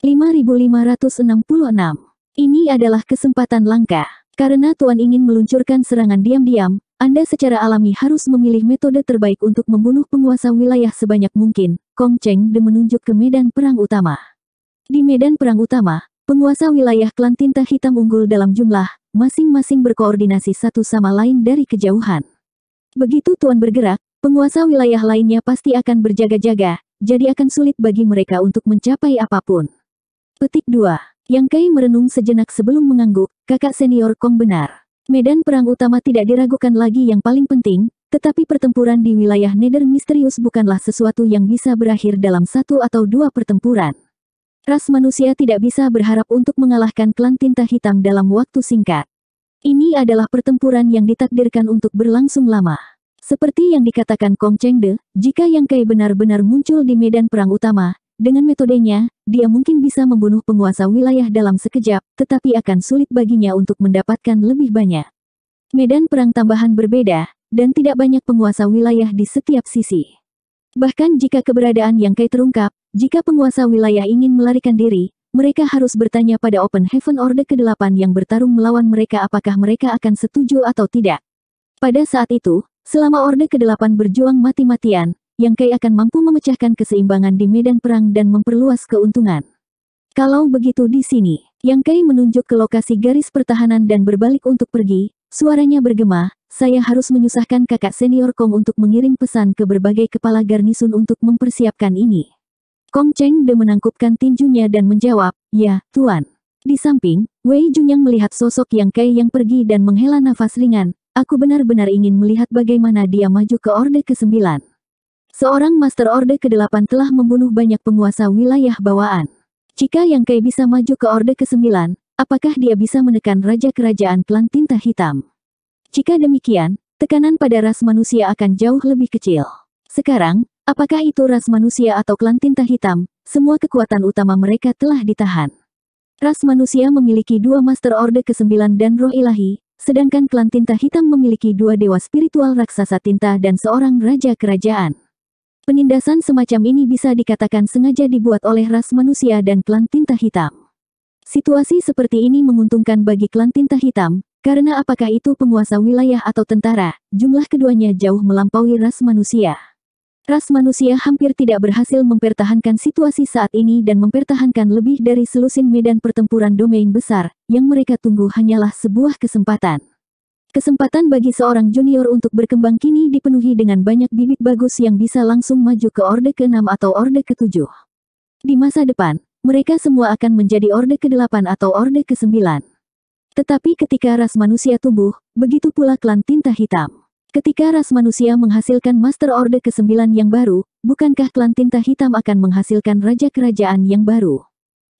5566. Ini adalah kesempatan langka. Karena Tuan ingin meluncurkan serangan diam-diam, Anda secara alami harus memilih metode terbaik untuk membunuh penguasa wilayah sebanyak mungkin. Kong Cheng De menunjuk ke medan perang utama. Di medan perang utama, penguasa wilayah klan tinta hitam unggul dalam jumlah, masing-masing berkoordinasi satu sama lain dari kejauhan. Begitu Tuan bergerak, penguasa wilayah lainnya pasti akan berjaga-jaga, jadi akan sulit bagi mereka untuk mencapai apapun. Petik 2. Yang Kai merenung sejenak sebelum mengangguk, kakak senior Kong benar. Medan perang utama tidak diragukan lagi yang paling penting, tetapi pertempuran di wilayah Nether misterius bukanlah sesuatu yang bisa berakhir dalam satu atau dua pertempuran. Ras manusia tidak bisa berharap untuk mengalahkan klan tinta hitam dalam waktu singkat. Ini adalah pertempuran yang ditakdirkan untuk berlangsung lama. Seperti yang dikatakan Kong Chengde, jika Yang Kai benar-benar muncul di medan perang utama, dengan metodenya, dia mungkin bisa membunuh penguasa wilayah dalam sekejap, tetapi akan sulit baginya untuk mendapatkan lebih banyak. Medan perang tambahan berbeda, dan tidak banyak penguasa wilayah di setiap sisi. Bahkan jika keberadaan yang Kai terungkap, jika penguasa wilayah ingin melarikan diri, mereka harus bertanya pada Open Heaven Order ke-8 yang bertarung melawan mereka apakah mereka akan setuju atau tidak. Pada saat itu, selama Order ke-8 berjuang mati-matian, yang Kai akan mampu memecahkan keseimbangan di medan perang dan memperluas keuntungan. Kalau begitu di sini, yang Kai menunjuk ke lokasi garis pertahanan dan berbalik untuk pergi, suaranya bergema, saya harus menyusahkan kakak senior Kong untuk mengirim pesan ke berbagai kepala garnisun untuk mempersiapkan ini. Kong Cheng De menangkupkan tinjunya dan menjawab, ya, tuan. Di samping, Wei Jun yang melihat sosok yang Kai yang pergi dan menghela nafas ringan, aku benar-benar ingin melihat bagaimana dia maju ke Orde ke-9. Seorang Master Orde ke-8 telah membunuh banyak penguasa wilayah bawaan. Jika yang Kai bisa maju ke Orde ke-9, apakah dia bisa menekan Raja Kerajaan Klan Tinta Hitam? Jika demikian, tekanan pada ras manusia akan jauh lebih kecil. Sekarang, apakah itu ras manusia atau klan tinta hitam, semua kekuatan utama mereka telah ditahan. Ras manusia memiliki dua master orde ke-9 dan roh ilahi, sedangkan klan tinta hitam memiliki dua dewa spiritual raksasa tinta dan seorang raja kerajaan. Penindasan semacam ini bisa dikatakan sengaja dibuat oleh ras manusia dan klan tinta hitam. Situasi seperti ini menguntungkan bagi klan tinta hitam, karena apakah itu penguasa wilayah atau tentara, jumlah keduanya jauh melampaui ras manusia. Ras manusia hampir tidak berhasil mempertahankan situasi saat ini dan mempertahankan lebih dari selusin medan pertempuran domain besar, yang mereka tunggu hanyalah sebuah kesempatan. Kesempatan bagi seorang junior untuk berkembang kini dipenuhi dengan banyak bibit bagus yang bisa langsung maju ke orde ke-6 atau orde ke-7. Di masa depan, mereka semua akan menjadi orde ke-8 atau orde ke-9. Tetapi ketika ras manusia tumbuh, begitu pula klan tinta hitam. Ketika ras manusia menghasilkan Master orde ke-9 yang baru, bukankah klan tinta hitam akan menghasilkan raja kerajaan yang baru?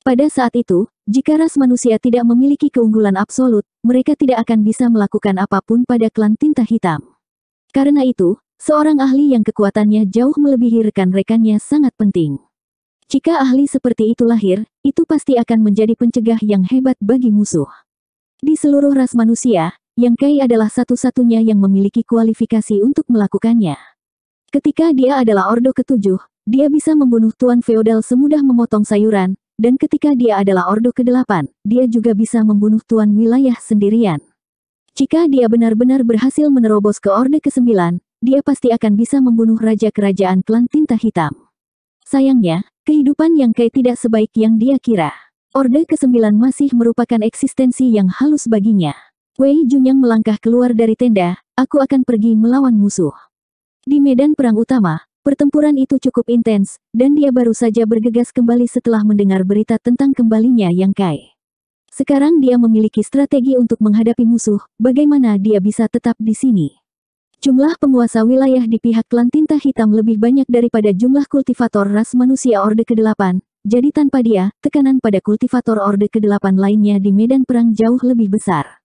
Pada saat itu, jika ras manusia tidak memiliki keunggulan absolut, mereka tidak akan bisa melakukan apapun pada klan tinta hitam. Karena itu, seorang ahli yang kekuatannya jauh melebihi rekan-rekannya sangat penting. Jika ahli seperti itu lahir, itu pasti akan menjadi pencegah yang hebat bagi musuh. Di seluruh ras manusia, Yang Kai adalah satu-satunya yang memiliki kualifikasi untuk melakukannya. Ketika dia adalah Ordo ketujuh, dia bisa membunuh tuan feodal semudah memotong sayuran, dan ketika dia adalah Ordo ke-8, dia juga bisa membunuh tuan wilayah sendirian. Jika dia benar-benar berhasil menerobos ke orde ke-9, dia pasti akan bisa membunuh Raja Kerajaan Klan Tinta Hitam. Sayangnya, kehidupan yang kai tidak sebaik yang dia kira. Orde ke-9 masih merupakan eksistensi yang halus baginya. Wei Junyang melangkah keluar dari tenda, aku akan pergi melawan musuh. Di medan perang utama, Pertempuran itu cukup intens, dan dia baru saja bergegas kembali setelah mendengar berita tentang kembalinya Yang Kai. Sekarang dia memiliki strategi untuk menghadapi musuh, bagaimana dia bisa tetap di sini. Jumlah penguasa wilayah di pihak klan tinta hitam lebih banyak daripada jumlah kultivator ras manusia Orde ke-8, jadi tanpa dia, tekanan pada kultivator Orde ke-8 lainnya di medan perang jauh lebih besar.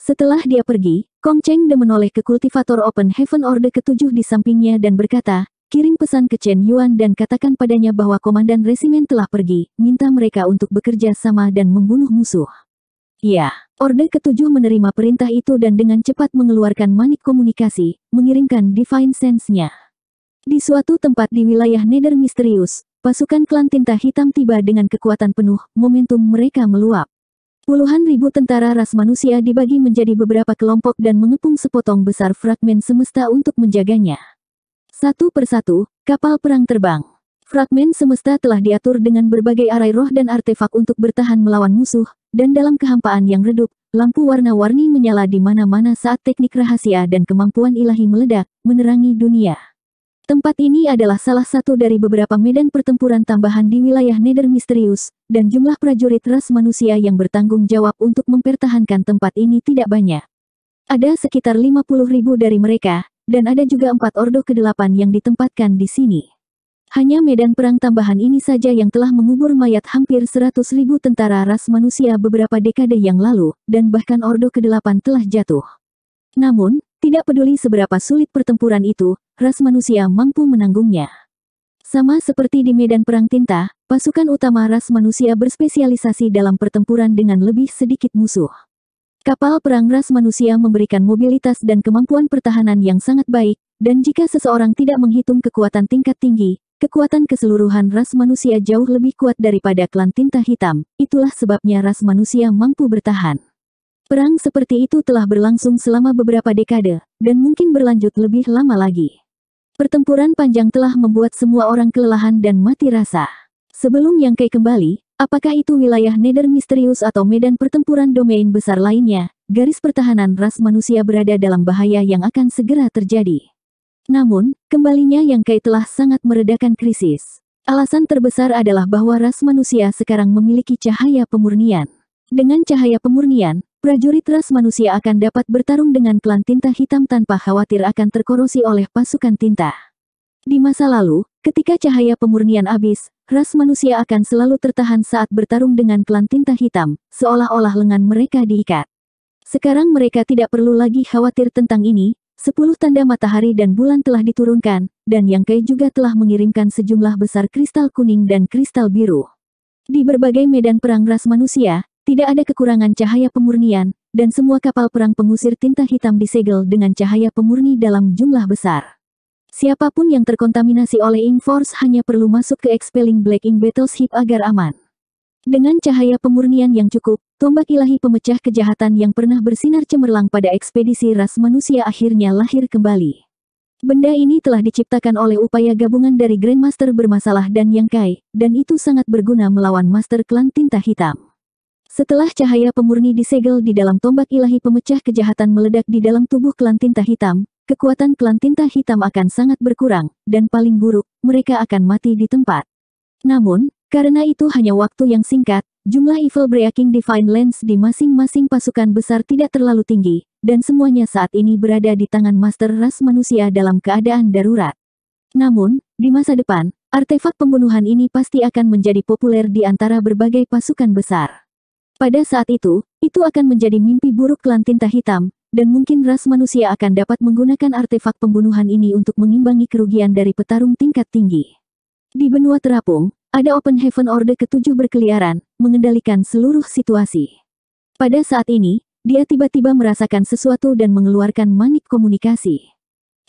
Setelah dia pergi, Kong Cheng De menoleh ke kultivator Open Heaven Orde ke-7 di sampingnya dan berkata, Kirim pesan ke Chen Yuan dan katakan padanya bahwa komandan resimen telah pergi, minta mereka untuk bekerja sama dan membunuh musuh. Ya, Orde ketujuh menerima perintah itu dan dengan cepat mengeluarkan manik komunikasi, mengirimkan Divine Sense-nya. Di suatu tempat di wilayah Nether Misterius, pasukan klan tinta hitam tiba dengan kekuatan penuh, momentum mereka meluap. Puluhan ribu tentara ras manusia dibagi menjadi beberapa kelompok dan mengepung sepotong besar fragmen semesta untuk menjaganya. Satu persatu, kapal perang terbang. Fragmen semesta telah diatur dengan berbagai arai roh dan artefak untuk bertahan melawan musuh, dan dalam kehampaan yang redup, lampu warna-warni menyala di mana-mana saat teknik rahasia dan kemampuan ilahi meledak, menerangi dunia. Tempat ini adalah salah satu dari beberapa medan pertempuran tambahan di wilayah Nether Misterius, dan jumlah prajurit ras manusia yang bertanggung jawab untuk mempertahankan tempat ini tidak banyak. Ada sekitar 50 ribu dari mereka, dan ada juga empat Ordo ke-8 yang ditempatkan di sini. Hanya medan perang tambahan ini saja yang telah mengubur mayat hampir 100.000 tentara ras manusia beberapa dekade yang lalu, dan bahkan Ordo ke-8 telah jatuh. Namun, tidak peduli seberapa sulit pertempuran itu, ras manusia mampu menanggungnya. Sama seperti di medan perang tinta, pasukan utama ras manusia berspesialisasi dalam pertempuran dengan lebih sedikit musuh. Kapal perang ras manusia memberikan mobilitas dan kemampuan pertahanan yang sangat baik, dan jika seseorang tidak menghitung kekuatan tingkat tinggi, kekuatan keseluruhan ras manusia jauh lebih kuat daripada klan tinta hitam, itulah sebabnya ras manusia mampu bertahan. Perang seperti itu telah berlangsung selama beberapa dekade, dan mungkin berlanjut lebih lama lagi. Pertempuran panjang telah membuat semua orang kelelahan dan mati rasa. Sebelum Yang Kei kembali, Apakah itu wilayah nether misterius atau medan pertempuran domain besar lainnya, garis pertahanan ras manusia berada dalam bahaya yang akan segera terjadi. Namun, kembalinya yang kait telah sangat meredakan krisis. Alasan terbesar adalah bahwa ras manusia sekarang memiliki cahaya pemurnian. Dengan cahaya pemurnian, prajurit ras manusia akan dapat bertarung dengan klan tinta hitam tanpa khawatir akan terkorosi oleh pasukan tinta. Di masa lalu, ketika cahaya pemurnian habis, ras manusia akan selalu tertahan saat bertarung dengan klan tinta hitam, seolah-olah lengan mereka diikat. Sekarang mereka tidak perlu lagi khawatir tentang ini, sepuluh tanda matahari dan bulan telah diturunkan, dan yang Kai juga telah mengirimkan sejumlah besar kristal kuning dan kristal biru. Di berbagai medan perang ras manusia, tidak ada kekurangan cahaya pemurnian, dan semua kapal perang pengusir tinta hitam disegel dengan cahaya pemurni dalam jumlah besar. Siapapun yang terkontaminasi oleh Force hanya perlu masuk ke Expelling Black Ink Battleship agar aman. Dengan cahaya pemurnian yang cukup, tombak ilahi pemecah kejahatan yang pernah bersinar cemerlang pada ekspedisi ras manusia akhirnya lahir kembali. Benda ini telah diciptakan oleh upaya gabungan dari Grandmaster bermasalah dan Yang Kai, dan itu sangat berguna melawan Master Klan Tinta Hitam. Setelah cahaya pemurni disegel di dalam tombak ilahi pemecah kejahatan meledak di dalam tubuh klan tinta hitam, kekuatan klan tinta hitam akan sangat berkurang, dan paling buruk, mereka akan mati di tempat. Namun, karena itu hanya waktu yang singkat, jumlah Evil Breaking Divine Lens di masing-masing pasukan besar tidak terlalu tinggi, dan semuanya saat ini berada di tangan Master Ras manusia dalam keadaan darurat. Namun, di masa depan, artefak pembunuhan ini pasti akan menjadi populer di antara berbagai pasukan besar. Pada saat itu, itu akan menjadi mimpi buruk klan tinta hitam, dan mungkin ras manusia akan dapat menggunakan artefak pembunuhan ini untuk mengimbangi kerugian dari petarung tingkat tinggi. Di benua terapung, ada Open Heaven Order ketujuh berkeliaran, mengendalikan seluruh situasi. Pada saat ini, dia tiba-tiba merasakan sesuatu dan mengeluarkan manik komunikasi.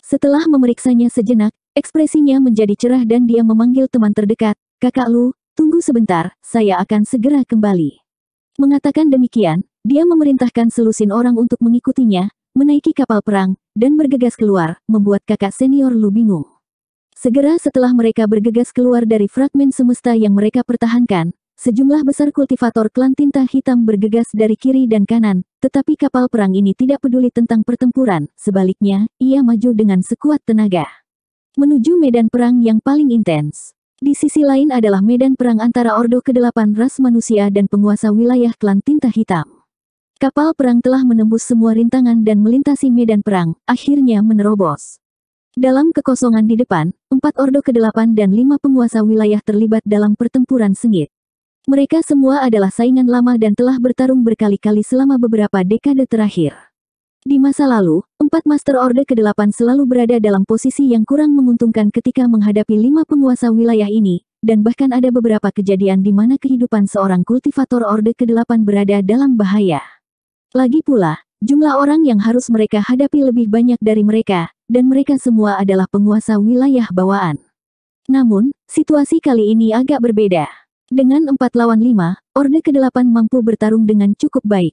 Setelah memeriksanya sejenak, ekspresinya menjadi cerah dan dia memanggil teman terdekat, kakak Lu, tunggu sebentar, saya akan segera kembali. Mengatakan demikian, dia memerintahkan selusin orang untuk mengikutinya, menaiki kapal perang, dan bergegas keluar, membuat kakak senior Lu bingung. Segera setelah mereka bergegas keluar dari fragmen semesta yang mereka pertahankan, sejumlah besar kultivator klan tinta hitam bergegas dari kiri dan kanan, tetapi kapal perang ini tidak peduli tentang pertempuran, sebaliknya, ia maju dengan sekuat tenaga. Menuju medan perang yang paling intens. Di sisi lain adalah medan perang antara Ordo ke-8 ras manusia dan penguasa wilayah klan tinta hitam. Kapal perang telah menembus semua rintangan dan melintasi medan perang, akhirnya menerobos. Dalam kekosongan di depan, empat ordo ke-8 dan lima penguasa wilayah terlibat dalam pertempuran sengit. Mereka semua adalah saingan lama dan telah bertarung berkali-kali selama beberapa dekade terakhir. Di masa lalu, empat Master orde ke-8 selalu berada dalam posisi yang kurang menguntungkan ketika menghadapi lima penguasa wilayah ini, dan bahkan ada beberapa kejadian di mana kehidupan seorang kultivator orde ke-8 berada dalam bahaya. Lagi pula, jumlah orang yang harus mereka hadapi lebih banyak dari mereka, dan mereka semua adalah penguasa wilayah bawaan. Namun, situasi kali ini agak berbeda. Dengan empat lawan lima, Orde ke-8 mampu bertarung dengan cukup baik.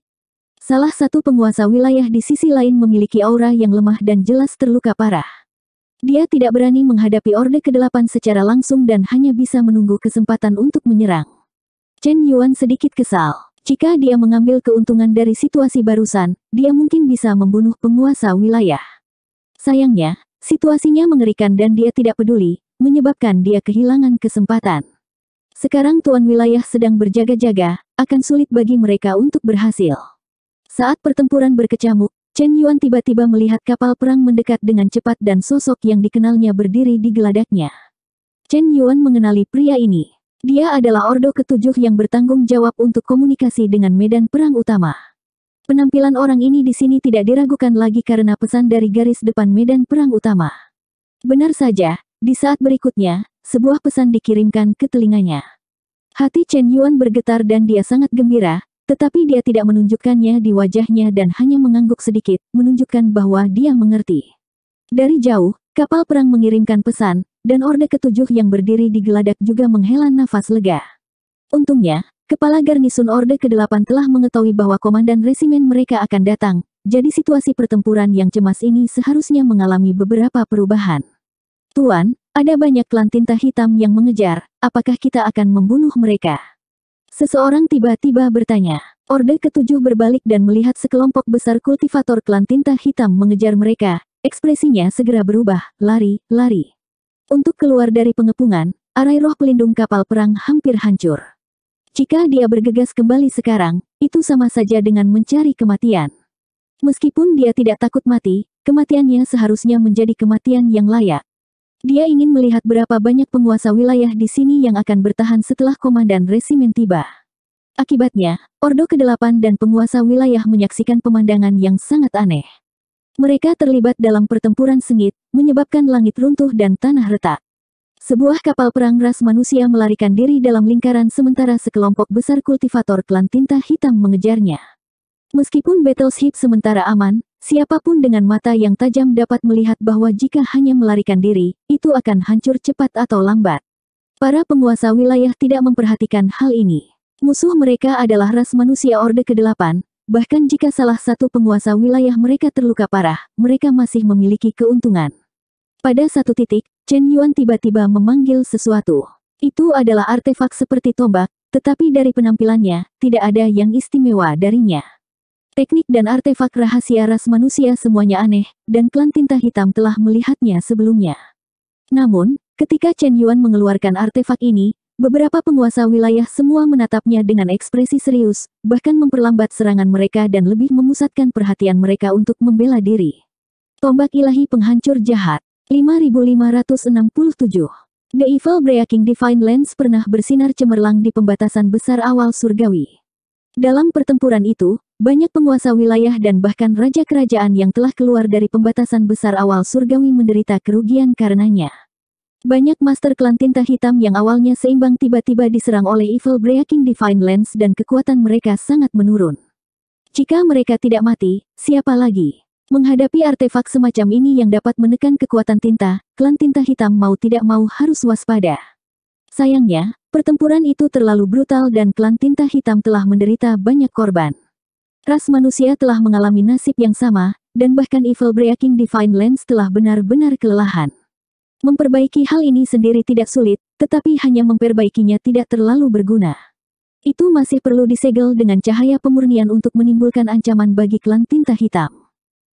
Salah satu penguasa wilayah di sisi lain memiliki aura yang lemah dan jelas terluka parah. Dia tidak berani menghadapi Orde ke-8 secara langsung dan hanya bisa menunggu kesempatan untuk menyerang. Chen Yuan sedikit kesal. Jika dia mengambil keuntungan dari situasi barusan, dia mungkin bisa membunuh penguasa wilayah. Sayangnya, situasinya mengerikan dan dia tidak peduli, menyebabkan dia kehilangan kesempatan. Sekarang tuan wilayah sedang berjaga-jaga, akan sulit bagi mereka untuk berhasil. Saat pertempuran berkecamuk, Chen Yuan tiba-tiba melihat kapal perang mendekat dengan cepat dan sosok yang dikenalnya berdiri di geladaknya. Chen Yuan mengenali pria ini. Dia adalah Ordo ketujuh yang bertanggung jawab untuk komunikasi dengan medan perang utama. Penampilan orang ini di sini tidak diragukan lagi karena pesan dari garis depan medan perang utama. Benar saja, di saat berikutnya, sebuah pesan dikirimkan ke telinganya. Hati Chen Yuan bergetar dan dia sangat gembira, tetapi dia tidak menunjukkannya di wajahnya dan hanya mengangguk sedikit, menunjukkan bahwa dia mengerti. Dari jauh, kapal perang mengirimkan pesan, dan Orde Ketujuh yang berdiri di geladak juga menghela nafas lega. Untungnya, Kepala Garnisun Orde ke-8 telah mengetahui bahwa Komandan Resimen mereka akan datang, jadi situasi pertempuran yang cemas ini seharusnya mengalami beberapa perubahan. Tuan, ada banyak klan tinta hitam yang mengejar, apakah kita akan membunuh mereka? Seseorang tiba-tiba bertanya. Orde ketujuh berbalik dan melihat sekelompok besar kultivator klan tinta hitam mengejar mereka. Ekspresinya segera berubah, lari, lari. Untuk keluar dari pengepungan, arai roh pelindung kapal perang hampir hancur. Jika dia bergegas kembali sekarang, itu sama saja dengan mencari kematian. Meskipun dia tidak takut mati, kematiannya seharusnya menjadi kematian yang layak. Dia ingin melihat berapa banyak penguasa wilayah di sini yang akan bertahan setelah komandan resimen tiba. Akibatnya, Ordo ke-8 dan penguasa wilayah menyaksikan pemandangan yang sangat aneh. Mereka terlibat dalam pertempuran sengit, menyebabkan langit runtuh dan tanah retak. Sebuah kapal perang ras manusia melarikan diri dalam lingkaran sementara sekelompok besar kultivator klan tinta hitam mengejarnya. Meskipun Battleship sementara aman, siapapun dengan mata yang tajam dapat melihat bahwa jika hanya melarikan diri, itu akan hancur cepat atau lambat. Para penguasa wilayah tidak memperhatikan hal ini. Musuh mereka adalah ras manusia Orde ke-8, Bahkan jika salah satu penguasa wilayah mereka terluka parah, mereka masih memiliki keuntungan. Pada satu titik, Chen Yuan tiba-tiba memanggil sesuatu. Itu adalah artefak seperti tombak, tetapi dari penampilannya, tidak ada yang istimewa darinya. Teknik dan artefak rahasia ras manusia semuanya aneh, dan klan tinta hitam telah melihatnya sebelumnya. Namun, ketika Chen Yuan mengeluarkan artefak ini, Beberapa penguasa wilayah semua menatapnya dengan ekspresi serius, bahkan memperlambat serangan mereka dan lebih memusatkan perhatian mereka untuk membela diri. Tombak ilahi penghancur jahat. 5567 The Evil Breaking Divine Lens pernah bersinar cemerlang di pembatasan besar awal surgawi. Dalam pertempuran itu, banyak penguasa wilayah dan bahkan raja kerajaan yang telah keluar dari pembatasan besar awal surgawi menderita kerugian karenanya. Banyak master klan tinta hitam yang awalnya seimbang tiba-tiba diserang oleh Evil Breaking Divine Lens dan kekuatan mereka sangat menurun. Jika mereka tidak mati, siapa lagi? Menghadapi artefak semacam ini yang dapat menekan kekuatan tinta, klan tinta hitam mau tidak mau harus waspada. Sayangnya, pertempuran itu terlalu brutal dan klan tinta hitam telah menderita banyak korban. Ras manusia telah mengalami nasib yang sama, dan bahkan Evil Breaking Divine Lens telah benar-benar kelelahan. Memperbaiki hal ini sendiri tidak sulit, tetapi hanya memperbaikinya tidak terlalu berguna. Itu masih perlu disegel dengan cahaya pemurnian untuk menimbulkan ancaman bagi klan tinta hitam.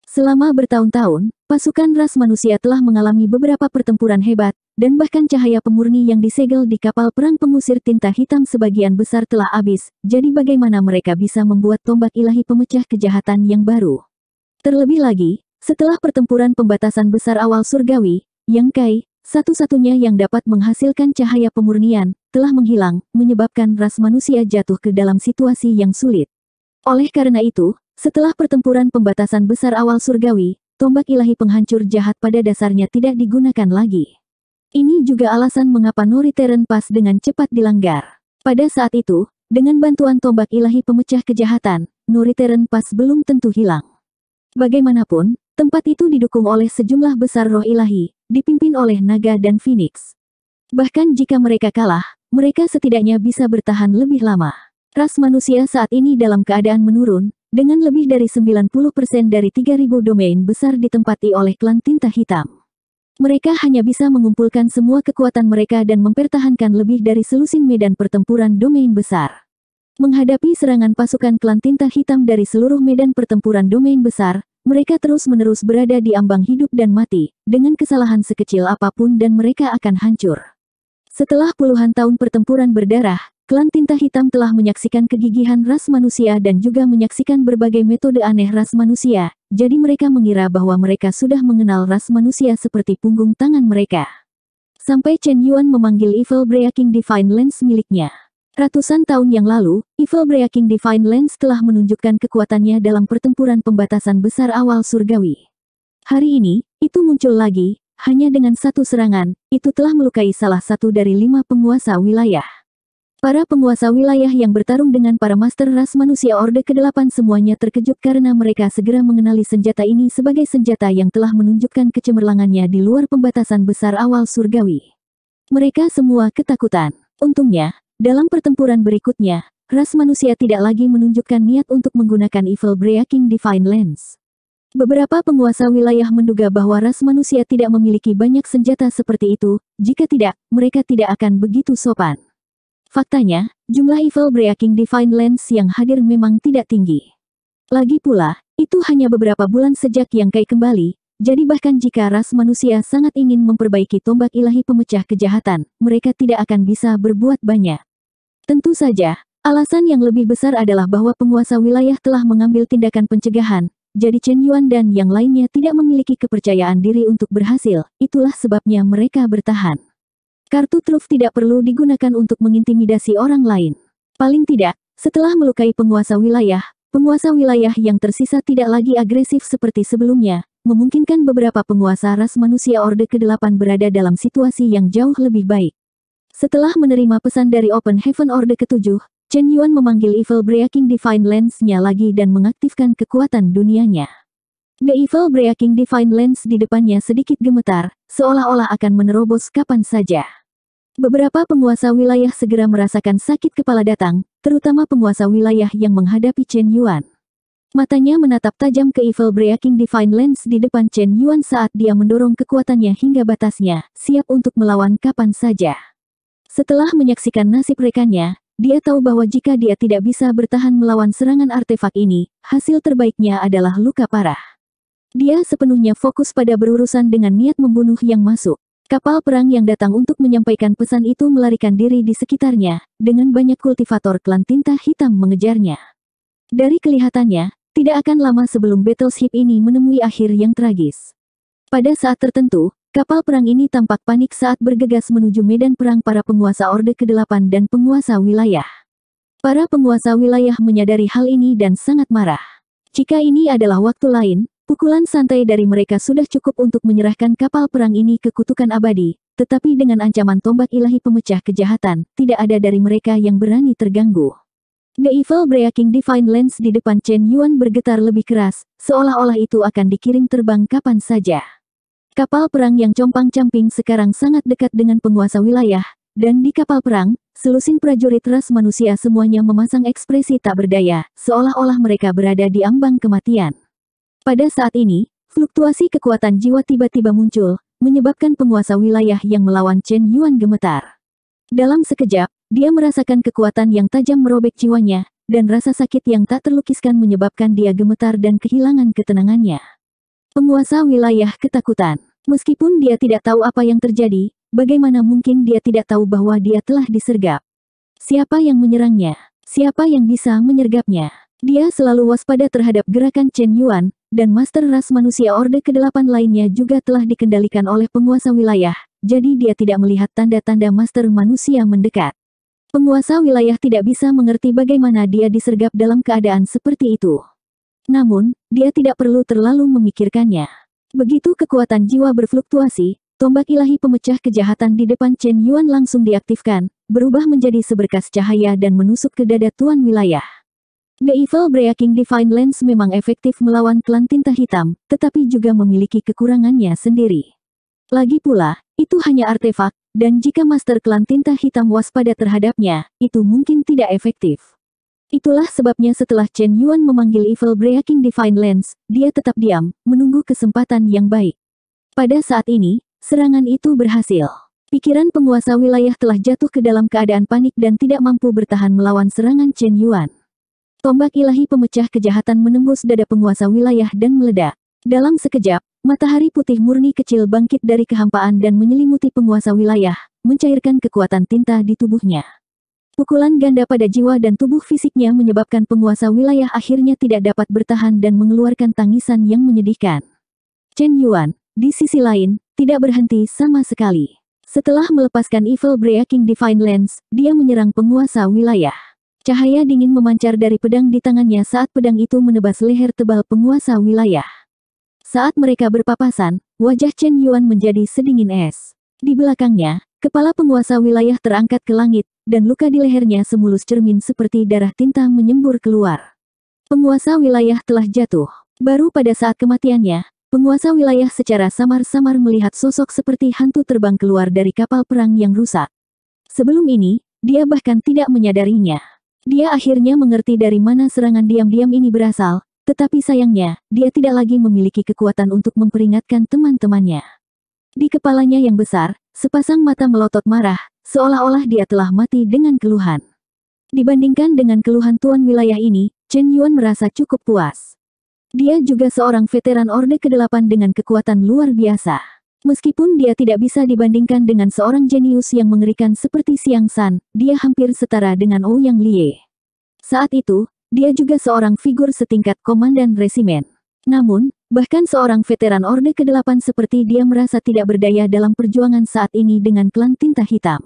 Selama bertahun-tahun, pasukan ras manusia telah mengalami beberapa pertempuran hebat, dan bahkan cahaya pemurni yang disegel di kapal perang pengusir tinta hitam sebagian besar telah habis, jadi bagaimana mereka bisa membuat tombak ilahi pemecah kejahatan yang baru? Terlebih lagi, setelah pertempuran pembatasan besar awal surgawi, yang Kai, satu-satunya yang dapat menghasilkan cahaya pemurnian, telah menghilang, menyebabkan ras manusia jatuh ke dalam situasi yang sulit. Oleh karena itu, setelah pertempuran pembatasan besar awal surgawi, tombak ilahi penghancur jahat pada dasarnya tidak digunakan lagi. Ini juga alasan mengapa Noriteren pas dengan cepat dilanggar. Pada saat itu, dengan bantuan tombak ilahi pemecah kejahatan, Noriteren pas belum tentu hilang. Bagaimanapun, tempat itu didukung oleh sejumlah besar roh ilahi, dipimpin oleh Naga dan Phoenix. Bahkan jika mereka kalah, mereka setidaknya bisa bertahan lebih lama. Ras manusia saat ini dalam keadaan menurun, dengan lebih dari 90% dari 3.000 domain besar ditempati oleh klan tinta hitam. Mereka hanya bisa mengumpulkan semua kekuatan mereka dan mempertahankan lebih dari selusin medan pertempuran domain besar. Menghadapi serangan pasukan klan tinta hitam dari seluruh medan pertempuran domain besar, mereka terus-menerus berada di ambang hidup dan mati, dengan kesalahan sekecil apapun dan mereka akan hancur. Setelah puluhan tahun pertempuran berdarah, klan tinta hitam telah menyaksikan kegigihan ras manusia dan juga menyaksikan berbagai metode aneh ras manusia, jadi mereka mengira bahwa mereka sudah mengenal ras manusia seperti punggung tangan mereka. Sampai Chen Yuan memanggil Evil Breaking Divine Lens miliknya. Ratusan tahun yang lalu, Evil Breaking Divine Lens telah menunjukkan kekuatannya dalam pertempuran pembatasan besar awal surgawi. Hari ini, itu muncul lagi, hanya dengan satu serangan, itu telah melukai salah satu dari lima penguasa wilayah. Para penguasa wilayah yang bertarung dengan para master ras manusia Orde ke-8 semuanya terkejut karena mereka segera mengenali senjata ini sebagai senjata yang telah menunjukkan kecemerlangannya di luar pembatasan besar awal surgawi. Mereka semua ketakutan. Untungnya, dalam pertempuran berikutnya, ras manusia tidak lagi menunjukkan niat untuk menggunakan Evil Breaking Divine Lens. Beberapa penguasa wilayah menduga bahwa ras manusia tidak memiliki banyak senjata seperti itu, jika tidak, mereka tidak akan begitu sopan. Faktanya, jumlah Evil Breaking Divine Lens yang hadir memang tidak tinggi. Lagi pula, itu hanya beberapa bulan sejak yang Kai kembali, jadi bahkan jika ras manusia sangat ingin memperbaiki tombak ilahi pemecah kejahatan, mereka tidak akan bisa berbuat banyak. Tentu saja, Alasan yang lebih besar adalah bahwa penguasa wilayah telah mengambil tindakan pencegahan, jadi Chen Yuan dan yang lainnya tidak memiliki kepercayaan diri untuk berhasil, itulah sebabnya mereka bertahan. Kartu truf tidak perlu digunakan untuk mengintimidasi orang lain. Paling tidak, setelah melukai penguasa wilayah, penguasa wilayah yang tersisa tidak lagi agresif seperti sebelumnya, memungkinkan beberapa penguasa ras manusia Orde ke-8 berada dalam situasi yang jauh lebih baik. Setelah menerima pesan dari Open Heaven orde ke-7, Chen Yuan memanggil Evil Breaking Divine Lens-nya lagi dan mengaktifkan kekuatan dunianya. The Evil Breaking Divine Lens di depannya sedikit gemetar, seolah-olah akan menerobos kapan saja. Beberapa penguasa wilayah segera merasakan sakit kepala datang, terutama penguasa wilayah yang menghadapi Chen Yuan. Matanya menatap tajam ke Evil Breaking Divine Lens di depan Chen Yuan saat dia mendorong kekuatannya hingga batasnya, siap untuk melawan kapan saja. Setelah menyaksikan nasib rekannya, dia tahu bahwa jika dia tidak bisa bertahan melawan serangan artefak ini, hasil terbaiknya adalah luka parah. Dia sepenuhnya fokus pada berurusan dengan niat membunuh yang masuk. Kapal perang yang datang untuk menyampaikan pesan itu melarikan diri di sekitarnya, dengan banyak kultivator klan tinta hitam mengejarnya. Dari kelihatannya, tidak akan lama sebelum battleship ini menemui akhir yang tragis. Pada saat tertentu, Kapal perang ini tampak panik saat bergegas menuju medan perang para penguasa Orde ke-8 dan penguasa wilayah. Para penguasa wilayah menyadari hal ini dan sangat marah. Jika ini adalah waktu lain, pukulan santai dari mereka sudah cukup untuk menyerahkan kapal perang ini ke kutukan abadi, tetapi dengan ancaman tombak ilahi pemecah kejahatan, tidak ada dari mereka yang berani terganggu. The Evil Breaking Divine Lens di depan Chen Yuan bergetar lebih keras, seolah-olah itu akan dikirim terbang kapan saja. Kapal perang yang compang-camping sekarang sangat dekat dengan penguasa wilayah, dan di kapal perang, selusin prajurit ras manusia semuanya memasang ekspresi tak berdaya, seolah-olah mereka berada di ambang kematian. Pada saat ini, fluktuasi kekuatan jiwa tiba-tiba muncul, menyebabkan penguasa wilayah yang melawan Chen Yuan gemetar. Dalam sekejap, dia merasakan kekuatan yang tajam merobek jiwanya, dan rasa sakit yang tak terlukiskan menyebabkan dia gemetar dan kehilangan ketenangannya. Penguasa wilayah ketakutan. Meskipun dia tidak tahu apa yang terjadi, bagaimana mungkin dia tidak tahu bahwa dia telah disergap? Siapa yang menyerangnya? Siapa yang bisa menyergapnya? Dia selalu waspada terhadap gerakan Chen Yuan, dan Master Ras Manusia Orde ke-8 lainnya juga telah dikendalikan oleh penguasa wilayah, jadi dia tidak melihat tanda-tanda Master Manusia mendekat. Penguasa wilayah tidak bisa mengerti bagaimana dia disergap dalam keadaan seperti itu. Namun, dia tidak perlu terlalu memikirkannya. Begitu kekuatan jiwa berfluktuasi, tombak ilahi pemecah kejahatan di depan Chen Yuan langsung diaktifkan, berubah menjadi seberkas cahaya dan menusuk ke dada tuan wilayah. The Evil Breaking Divine Lens memang efektif melawan klan tinta hitam, tetapi juga memiliki kekurangannya sendiri. Lagi pula, itu hanya artefak, dan jika master klan tinta hitam waspada terhadapnya, itu mungkin tidak efektif. Itulah sebabnya setelah Chen Yuan memanggil Evil Breaking Divine Lens, dia tetap diam, menunggu kesempatan yang baik. Pada saat ini, serangan itu berhasil. Pikiran penguasa wilayah telah jatuh ke dalam keadaan panik dan tidak mampu bertahan melawan serangan Chen Yuan. Tombak ilahi pemecah kejahatan menembus dada penguasa wilayah dan meledak. Dalam sekejap, matahari putih murni kecil bangkit dari kehampaan dan menyelimuti penguasa wilayah, mencairkan kekuatan tinta di tubuhnya. Pukulan ganda pada jiwa dan tubuh fisiknya menyebabkan penguasa wilayah akhirnya tidak dapat bertahan dan mengeluarkan tangisan yang menyedihkan. Chen Yuan, di sisi lain, tidak berhenti sama sekali. Setelah melepaskan Evil Breaking Divine Lens, dia menyerang penguasa wilayah. Cahaya dingin memancar dari pedang di tangannya saat pedang itu menebas leher tebal penguasa wilayah. Saat mereka berpapasan, wajah Chen Yuan menjadi sedingin es. Di belakangnya, Kepala penguasa wilayah terangkat ke langit, dan luka di lehernya semulus cermin seperti darah tinta menyembur keluar. Penguasa wilayah telah jatuh. Baru pada saat kematiannya, penguasa wilayah secara samar-samar melihat sosok seperti hantu terbang keluar dari kapal perang yang rusak. Sebelum ini, dia bahkan tidak menyadarinya. Dia akhirnya mengerti dari mana serangan diam-diam ini berasal, tetapi sayangnya, dia tidak lagi memiliki kekuatan untuk memperingatkan teman-temannya. Di kepalanya yang besar, Sepasang mata melotot marah, seolah-olah dia telah mati dengan keluhan. Dibandingkan dengan keluhan tuan wilayah ini, Chen Yuan merasa cukup puas. Dia juga seorang veteran Orde ke-8 dengan kekuatan luar biasa. Meskipun dia tidak bisa dibandingkan dengan seorang jenius yang mengerikan seperti Siang San, dia hampir setara dengan Ouyang Lie. Saat itu, dia juga seorang figur setingkat komandan resimen. Namun, Bahkan seorang veteran Orde ke-8 seperti dia merasa tidak berdaya dalam perjuangan saat ini dengan klan tinta hitam.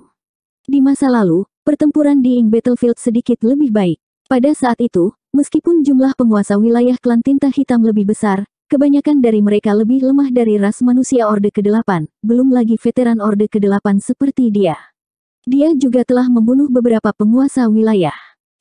Di masa lalu, pertempuran di Ing Battlefield sedikit lebih baik. Pada saat itu, meskipun jumlah penguasa wilayah klan tinta hitam lebih besar, kebanyakan dari mereka lebih lemah dari ras manusia Orde ke-8, belum lagi veteran Orde ke-8 seperti dia. Dia juga telah membunuh beberapa penguasa wilayah.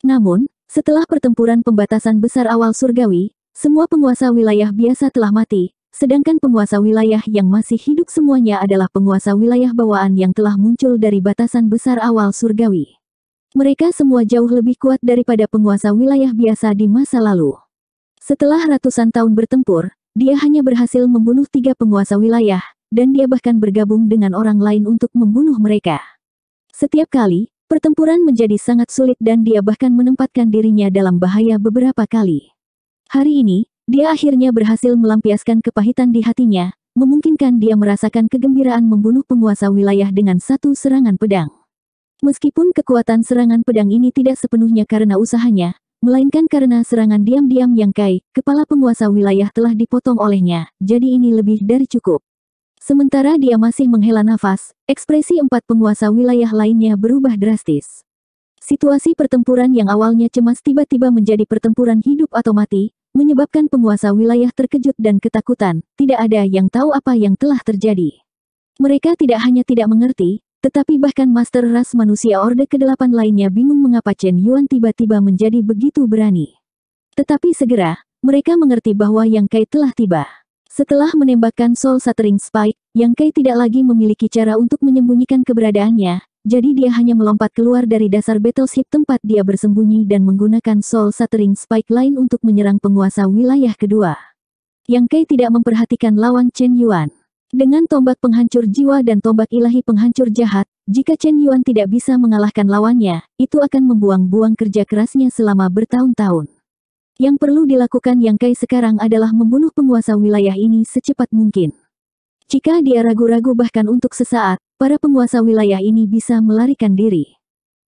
Namun, setelah pertempuran pembatasan besar awal surgawi, semua penguasa wilayah biasa telah mati, sedangkan penguasa wilayah yang masih hidup semuanya adalah penguasa wilayah bawaan yang telah muncul dari batasan besar awal surgawi. Mereka semua jauh lebih kuat daripada penguasa wilayah biasa di masa lalu. Setelah ratusan tahun bertempur, dia hanya berhasil membunuh tiga penguasa wilayah, dan dia bahkan bergabung dengan orang lain untuk membunuh mereka. Setiap kali, pertempuran menjadi sangat sulit dan dia bahkan menempatkan dirinya dalam bahaya beberapa kali. Hari ini, dia akhirnya berhasil melampiaskan kepahitan di hatinya, memungkinkan dia merasakan kegembiraan membunuh penguasa wilayah dengan satu serangan pedang. Meskipun kekuatan serangan pedang ini tidak sepenuhnya karena usahanya, melainkan karena serangan diam-diam yang Kai, kepala penguasa wilayah telah dipotong olehnya, jadi ini lebih dari cukup. Sementara dia masih menghela nafas, ekspresi empat penguasa wilayah lainnya berubah drastis. Situasi pertempuran yang awalnya cemas tiba-tiba menjadi pertempuran hidup atau mati, menyebabkan penguasa wilayah terkejut dan ketakutan, tidak ada yang tahu apa yang telah terjadi. Mereka tidak hanya tidak mengerti, tetapi bahkan master ras manusia Orde ke-8 lainnya bingung mengapa Chen Yuan tiba-tiba menjadi begitu berani. Tetapi segera, mereka mengerti bahwa Yang Kai telah tiba. Setelah menembakkan Soul Shattering Spike, yang Kei tidak lagi memiliki cara untuk menyembunyikan keberadaannya, jadi dia hanya melompat keluar dari dasar battleship tempat dia bersembunyi dan menggunakan soul shattering spike lain untuk menyerang penguasa wilayah kedua. Yang Kei tidak memperhatikan lawan Chen Yuan. Dengan tombak penghancur jiwa dan tombak ilahi penghancur jahat, jika Chen Yuan tidak bisa mengalahkan lawannya, itu akan membuang-buang kerja kerasnya selama bertahun-tahun. Yang perlu dilakukan Yang Kai sekarang adalah membunuh penguasa wilayah ini secepat mungkin. Jika dia ragu-ragu bahkan untuk sesaat, para penguasa wilayah ini bisa melarikan diri.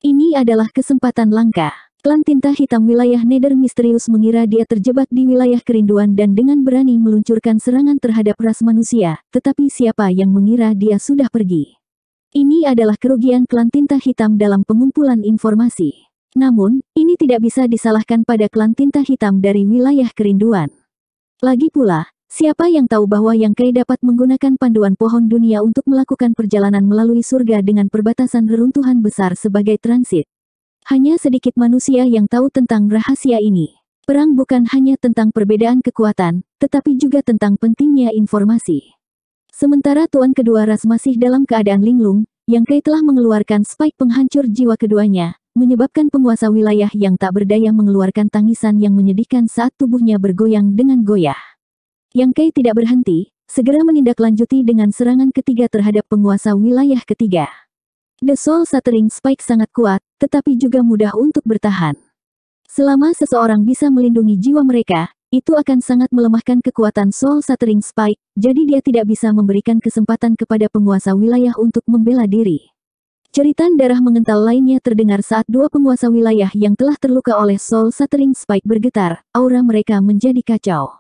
Ini adalah kesempatan langka. Klan tinta hitam wilayah Nether misterius mengira dia terjebak di wilayah kerinduan dan dengan berani meluncurkan serangan terhadap ras manusia, tetapi siapa yang mengira dia sudah pergi. Ini adalah kerugian klan tinta hitam dalam pengumpulan informasi. Namun, ini tidak bisa disalahkan pada klan tinta hitam dari wilayah kerinduan. Lagi pula, Siapa yang tahu bahwa Yang kai dapat menggunakan panduan pohon dunia untuk melakukan perjalanan melalui surga dengan perbatasan reruntuhan besar sebagai transit? Hanya sedikit manusia yang tahu tentang rahasia ini. Perang bukan hanya tentang perbedaan kekuatan, tetapi juga tentang pentingnya informasi. Sementara Tuan Kedua Ras masih dalam keadaan linglung, Yang kai telah mengeluarkan spike penghancur jiwa keduanya, menyebabkan penguasa wilayah yang tak berdaya mengeluarkan tangisan yang menyedihkan saat tubuhnya bergoyang dengan goyah. Yang Kei tidak berhenti, segera menindaklanjuti dengan serangan ketiga terhadap penguasa wilayah ketiga. The Soul Shattering Spike sangat kuat, tetapi juga mudah untuk bertahan. Selama seseorang bisa melindungi jiwa mereka, itu akan sangat melemahkan kekuatan Soul Shattering Spike, jadi dia tidak bisa memberikan kesempatan kepada penguasa wilayah untuk membela diri. Ceritan darah mengental lainnya terdengar saat dua penguasa wilayah yang telah terluka oleh Soul Shattering Spike bergetar, aura mereka menjadi kacau.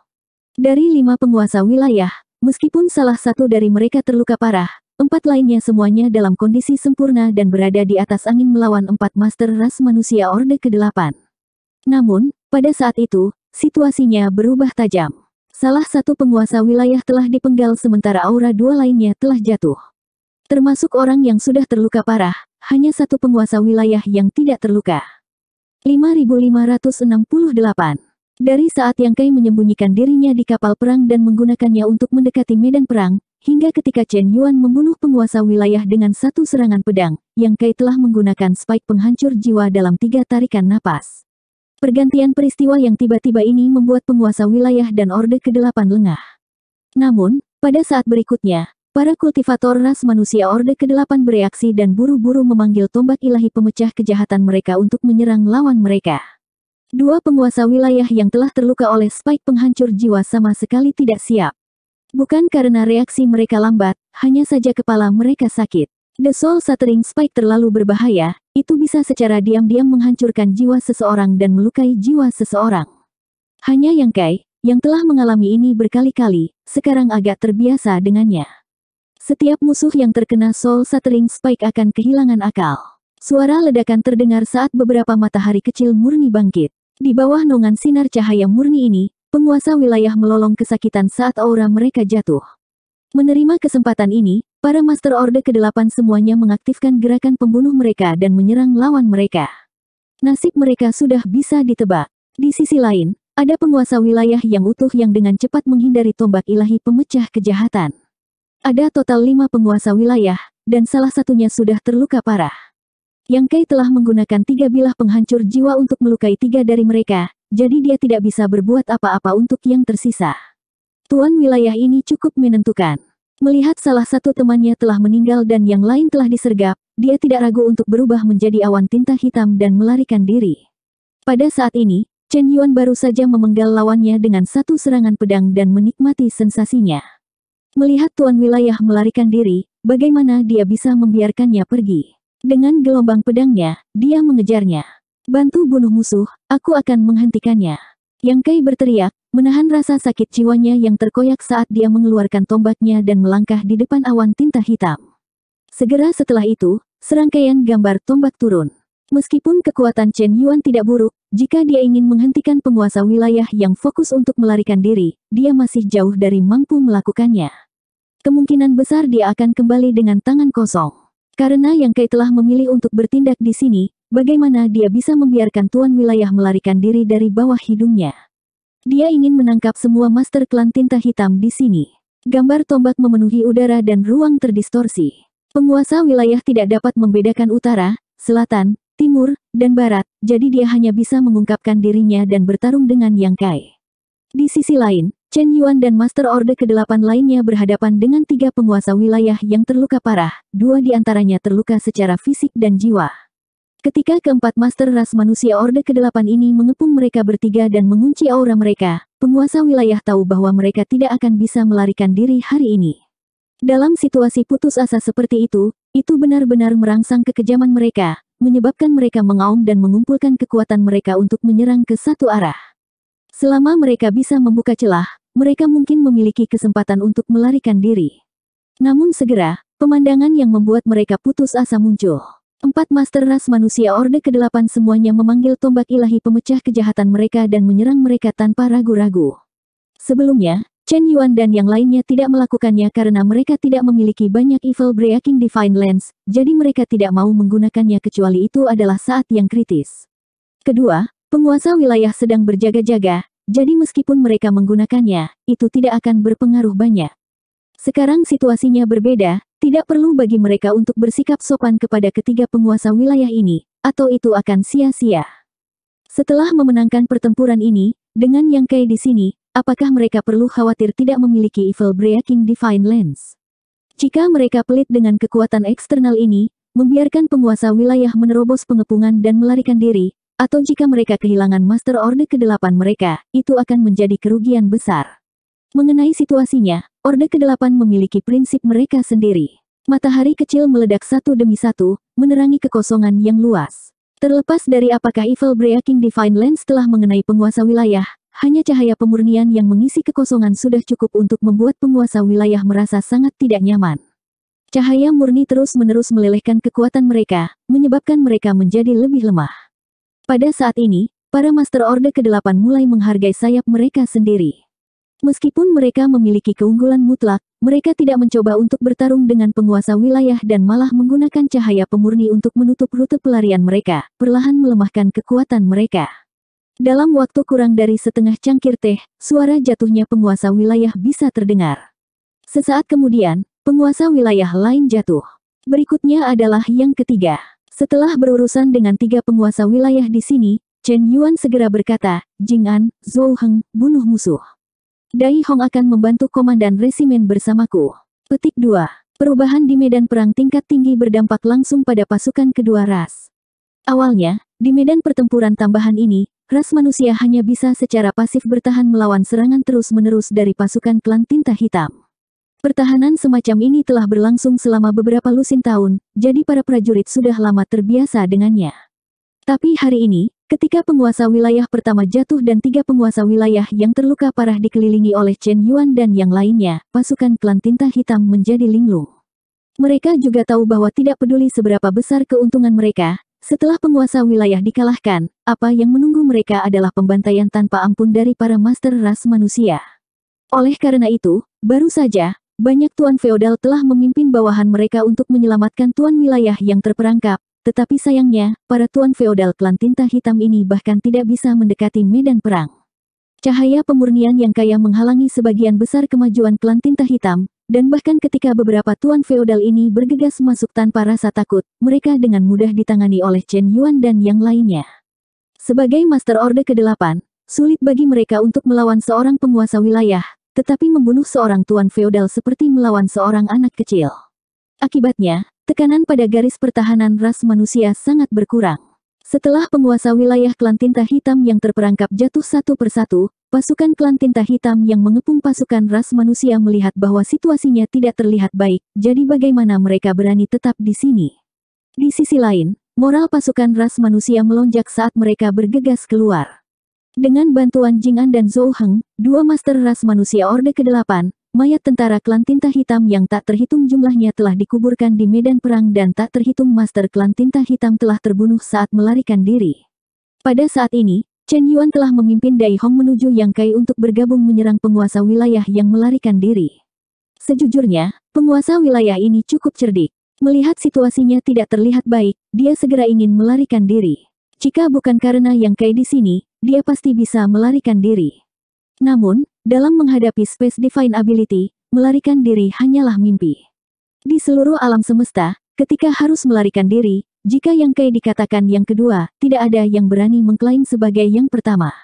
Dari lima penguasa wilayah, meskipun salah satu dari mereka terluka parah, empat lainnya semuanya dalam kondisi sempurna dan berada di atas angin melawan empat master ras manusia Orde ke-8. Namun, pada saat itu, situasinya berubah tajam. Salah satu penguasa wilayah telah dipenggal sementara aura dua lainnya telah jatuh. Termasuk orang yang sudah terluka parah, hanya satu penguasa wilayah yang tidak terluka. 5568 dari saat yang Kai menyembunyikan dirinya di kapal perang dan menggunakannya untuk mendekati medan perang, hingga ketika Chen Yuan membunuh penguasa wilayah dengan satu serangan pedang, yang Kai telah menggunakan spike penghancur jiwa dalam tiga tarikan napas. Pergantian peristiwa yang tiba-tiba ini membuat penguasa wilayah dan Orde Kedelapan lengah. Namun, pada saat berikutnya, Para kultivator ras manusia Orde ke-8 bereaksi dan buru-buru memanggil tombak ilahi pemecah kejahatan mereka untuk menyerang lawan mereka. Dua penguasa wilayah yang telah terluka oleh spike penghancur jiwa sama sekali tidak siap. Bukan karena reaksi mereka lambat, hanya saja kepala mereka sakit. The Soul Shattering Spike terlalu berbahaya, itu bisa secara diam-diam menghancurkan jiwa seseorang dan melukai jiwa seseorang. Hanya yang Kai, yang telah mengalami ini berkali-kali, sekarang agak terbiasa dengannya. Setiap musuh yang terkena Soul Shattering Spike akan kehilangan akal. Suara ledakan terdengar saat beberapa matahari kecil murni bangkit. Di bawah nongan sinar cahaya murni ini, penguasa wilayah melolong kesakitan saat aura mereka jatuh. Menerima kesempatan ini, para Master Orde ke-8 semuanya mengaktifkan gerakan pembunuh mereka dan menyerang lawan mereka. Nasib mereka sudah bisa ditebak. Di sisi lain, ada penguasa wilayah yang utuh yang dengan cepat menghindari tombak ilahi pemecah kejahatan. Ada total lima penguasa wilayah, dan salah satunya sudah terluka parah. Yang Kai telah menggunakan tiga bilah penghancur jiwa untuk melukai tiga dari mereka, jadi dia tidak bisa berbuat apa-apa untuk yang tersisa. Tuan wilayah ini cukup menentukan. Melihat salah satu temannya telah meninggal dan yang lain telah disergap, dia tidak ragu untuk berubah menjadi awan tinta hitam dan melarikan diri. Pada saat ini, Chen Yuan baru saja memenggal lawannya dengan satu serangan pedang dan menikmati sensasinya. Melihat Tuan Wilayah melarikan diri, bagaimana dia bisa membiarkannya pergi? Dengan gelombang pedangnya, dia mengejarnya. Bantu bunuh musuh, aku akan menghentikannya. Yang Kai berteriak, menahan rasa sakit jiwanya yang terkoyak saat dia mengeluarkan tombaknya dan melangkah di depan awan tinta hitam. Segera setelah itu, serangkaian gambar tombak turun. Meskipun kekuatan Chen Yuan tidak buruk, jika dia ingin menghentikan penguasa wilayah yang fokus untuk melarikan diri, dia masih jauh dari mampu melakukannya. Kemungkinan besar dia akan kembali dengan tangan kosong. Karena yang Kai telah memilih untuk bertindak di sini, bagaimana dia bisa membiarkan tuan wilayah melarikan diri dari bawah hidungnya. Dia ingin menangkap semua master klan tinta hitam di sini. Gambar tombak memenuhi udara dan ruang terdistorsi. Penguasa wilayah tidak dapat membedakan utara, selatan, timur, dan barat, jadi dia hanya bisa mengungkapkan dirinya dan bertarung dengan Yang Kai. Di sisi lain, Chen Yuan dan Master Order ke-8 lainnya berhadapan dengan tiga penguasa wilayah yang terluka parah, dua di antaranya terluka secara fisik dan jiwa. Ketika keempat Master Ras Manusia Orde ke-8 ini mengepung mereka bertiga dan mengunci aura mereka, penguasa wilayah tahu bahwa mereka tidak akan bisa melarikan diri hari ini. Dalam situasi putus asa seperti itu, itu benar-benar merangsang kekejaman mereka, menyebabkan mereka mengaum dan mengumpulkan kekuatan mereka untuk menyerang ke satu arah. Selama mereka bisa membuka celah, mereka mungkin memiliki kesempatan untuk melarikan diri. Namun segera, pemandangan yang membuat mereka putus asa muncul. Empat master ras manusia Orde ke-8 semuanya memanggil tombak ilahi pemecah kejahatan mereka dan menyerang mereka tanpa ragu-ragu. Sebelumnya, Chen Yuan dan yang lainnya tidak melakukannya karena mereka tidak memiliki banyak Evil Breaking Divine Lens, jadi mereka tidak mau menggunakannya kecuali itu adalah saat yang kritis. Kedua, Penguasa wilayah sedang berjaga-jaga, jadi meskipun mereka menggunakannya, itu tidak akan berpengaruh banyak. Sekarang situasinya berbeda, tidak perlu bagi mereka untuk bersikap sopan kepada ketiga penguasa wilayah ini, atau itu akan sia-sia. Setelah memenangkan pertempuran ini, dengan yang Kai di sini, apakah mereka perlu khawatir tidak memiliki Evil Breaking Divine Lens? Jika mereka pelit dengan kekuatan eksternal ini, membiarkan penguasa wilayah menerobos pengepungan dan melarikan diri, atau jika mereka kehilangan Master Orde ke-8 mereka, itu akan menjadi kerugian besar. Mengenai situasinya, Orde ke-8 memiliki prinsip mereka sendiri. Matahari kecil meledak satu demi satu, menerangi kekosongan yang luas. Terlepas dari apakah Evil Breaking Divine Lens telah mengenai penguasa wilayah, hanya cahaya pemurnian yang mengisi kekosongan sudah cukup untuk membuat penguasa wilayah merasa sangat tidak nyaman. Cahaya murni terus-menerus melelehkan kekuatan mereka, menyebabkan mereka menjadi lebih lemah. Pada saat ini, para Master orde ke-8 mulai menghargai sayap mereka sendiri. Meskipun mereka memiliki keunggulan mutlak, mereka tidak mencoba untuk bertarung dengan penguasa wilayah dan malah menggunakan cahaya pemurni untuk menutup rute pelarian mereka, perlahan melemahkan kekuatan mereka. Dalam waktu kurang dari setengah cangkir teh, suara jatuhnya penguasa wilayah bisa terdengar. Sesaat kemudian, penguasa wilayah lain jatuh. Berikutnya adalah yang ketiga. Setelah berurusan dengan tiga penguasa wilayah di sini, Chen Yuan segera berkata, Jing An, Zhou Heng, bunuh musuh. Dai Hong akan membantu komandan resimen bersamaku. Petik 2. Perubahan di medan perang tingkat tinggi berdampak langsung pada pasukan kedua ras. Awalnya, di medan pertempuran tambahan ini, ras manusia hanya bisa secara pasif bertahan melawan serangan terus-menerus dari pasukan klan tinta hitam. Pertahanan semacam ini telah berlangsung selama beberapa lusin tahun, jadi para prajurit sudah lama terbiasa dengannya. Tapi hari ini, ketika penguasa wilayah pertama jatuh dan tiga penguasa wilayah yang terluka parah dikelilingi oleh Chen Yuan dan yang lainnya, pasukan klan tinta hitam menjadi linglung. Mereka juga tahu bahwa tidak peduli seberapa besar keuntungan mereka, setelah penguasa wilayah dikalahkan, apa yang menunggu mereka adalah pembantaian tanpa ampun dari para master ras manusia. Oleh karena itu, baru saja, banyak tuan feodal telah memimpin bawahan mereka untuk menyelamatkan tuan wilayah yang terperangkap, tetapi sayangnya, para tuan feodal klan tinta hitam ini bahkan tidak bisa mendekati medan perang. Cahaya pemurnian yang kaya menghalangi sebagian besar kemajuan klan tinta hitam, dan bahkan ketika beberapa tuan feodal ini bergegas masuk tanpa rasa takut, mereka dengan mudah ditangani oleh Chen Yuan dan yang lainnya. Sebagai Master orde ke-8, sulit bagi mereka untuk melawan seorang penguasa wilayah, tetapi membunuh seorang tuan feodal seperti melawan seorang anak kecil. Akibatnya, tekanan pada garis pertahanan ras manusia sangat berkurang. Setelah penguasa wilayah klan tinta hitam yang terperangkap jatuh satu persatu, pasukan klan tinta hitam yang mengepung pasukan ras manusia melihat bahwa situasinya tidak terlihat baik, jadi bagaimana mereka berani tetap di sini? Di sisi lain, moral pasukan ras manusia melonjak saat mereka bergegas keluar. Dengan bantuan Jing'an dan Zhou Heng, dua master ras manusia Orde ke-8, mayat tentara klan tinta hitam yang tak terhitung jumlahnya telah dikuburkan di medan perang dan tak terhitung master klan tinta hitam telah terbunuh saat melarikan diri. Pada saat ini, Chen Yuan telah memimpin Dai Hong menuju Yang Kai untuk bergabung menyerang penguasa wilayah yang melarikan diri. Sejujurnya, penguasa wilayah ini cukup cerdik. Melihat situasinya tidak terlihat baik, dia segera ingin melarikan diri. Jika bukan karena Yang Kai di sini, dia pasti bisa melarikan diri. Namun, dalam menghadapi Space Divine Ability, melarikan diri hanyalah mimpi. Di seluruh alam semesta, ketika harus melarikan diri, jika yang Kei dikatakan yang kedua, tidak ada yang berani mengklaim sebagai yang pertama.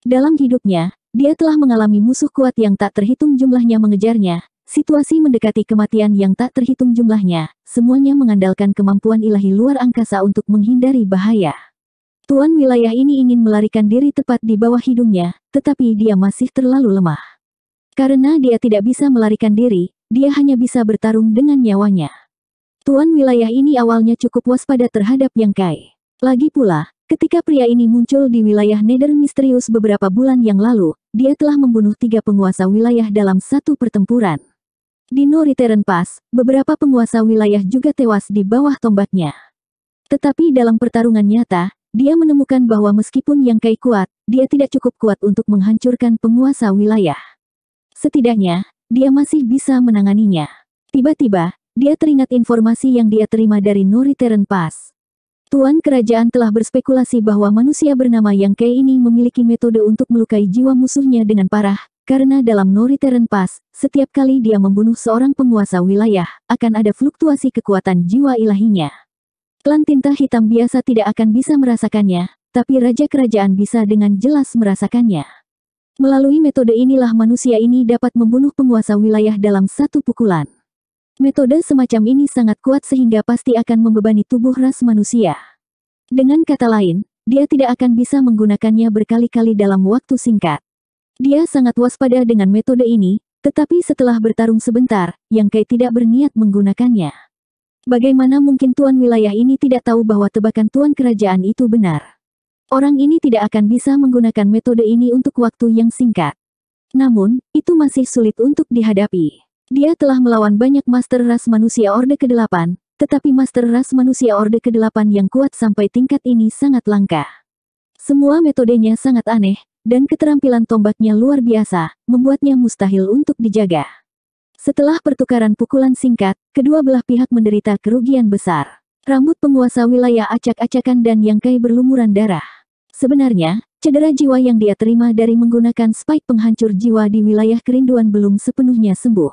Dalam hidupnya, dia telah mengalami musuh kuat yang tak terhitung jumlahnya mengejarnya, situasi mendekati kematian yang tak terhitung jumlahnya, semuanya mengandalkan kemampuan ilahi luar angkasa untuk menghindari bahaya. Tuan wilayah ini ingin melarikan diri tepat di bawah hidungnya, tetapi dia masih terlalu lemah. Karena dia tidak bisa melarikan diri, dia hanya bisa bertarung dengan nyawanya. Tuan wilayah ini awalnya cukup waspada terhadap Yang Kai. Lagi pula, ketika pria ini muncul di wilayah Nether misterius beberapa bulan yang lalu, dia telah membunuh tiga penguasa wilayah dalam satu pertempuran. Di Noriteren Pass, beberapa penguasa wilayah juga tewas di bawah tombaknya. Tetapi dalam pertarungan nyata, dia menemukan bahwa meskipun Yang Kai kuat, dia tidak cukup kuat untuk menghancurkan penguasa wilayah. Setidaknya, dia masih bisa menanganinya. Tiba-tiba, dia teringat informasi yang dia terima dari Nuri Teren Pas. Tuan kerajaan telah berspekulasi bahwa manusia bernama Yang Kai ini memiliki metode untuk melukai jiwa musuhnya dengan parah, karena dalam Noriteren Pas, setiap kali dia membunuh seorang penguasa wilayah, akan ada fluktuasi kekuatan jiwa ilahinya. Klan tinta hitam biasa tidak akan bisa merasakannya, tapi Raja Kerajaan bisa dengan jelas merasakannya. Melalui metode inilah manusia ini dapat membunuh penguasa wilayah dalam satu pukulan. Metode semacam ini sangat kuat sehingga pasti akan membebani tubuh ras manusia. Dengan kata lain, dia tidak akan bisa menggunakannya berkali-kali dalam waktu singkat. Dia sangat waspada dengan metode ini, tetapi setelah bertarung sebentar, Yang Kai tidak berniat menggunakannya. Bagaimana mungkin tuan wilayah ini tidak tahu bahwa tebakan tuan kerajaan itu benar? Orang ini tidak akan bisa menggunakan metode ini untuk waktu yang singkat. Namun, itu masih sulit untuk dihadapi. Dia telah melawan banyak master ras manusia Orde ke-8, tetapi master ras manusia Orde ke-8 yang kuat sampai tingkat ini sangat langka. Semua metodenya sangat aneh, dan keterampilan tombaknya luar biasa, membuatnya mustahil untuk dijaga. Setelah pertukaran pukulan singkat, kedua belah pihak menderita kerugian besar. Rambut penguasa wilayah acak-acakan dan yang kai berlumuran darah. Sebenarnya, cedera jiwa yang dia terima dari menggunakan spike penghancur jiwa di wilayah kerinduan belum sepenuhnya sembuh.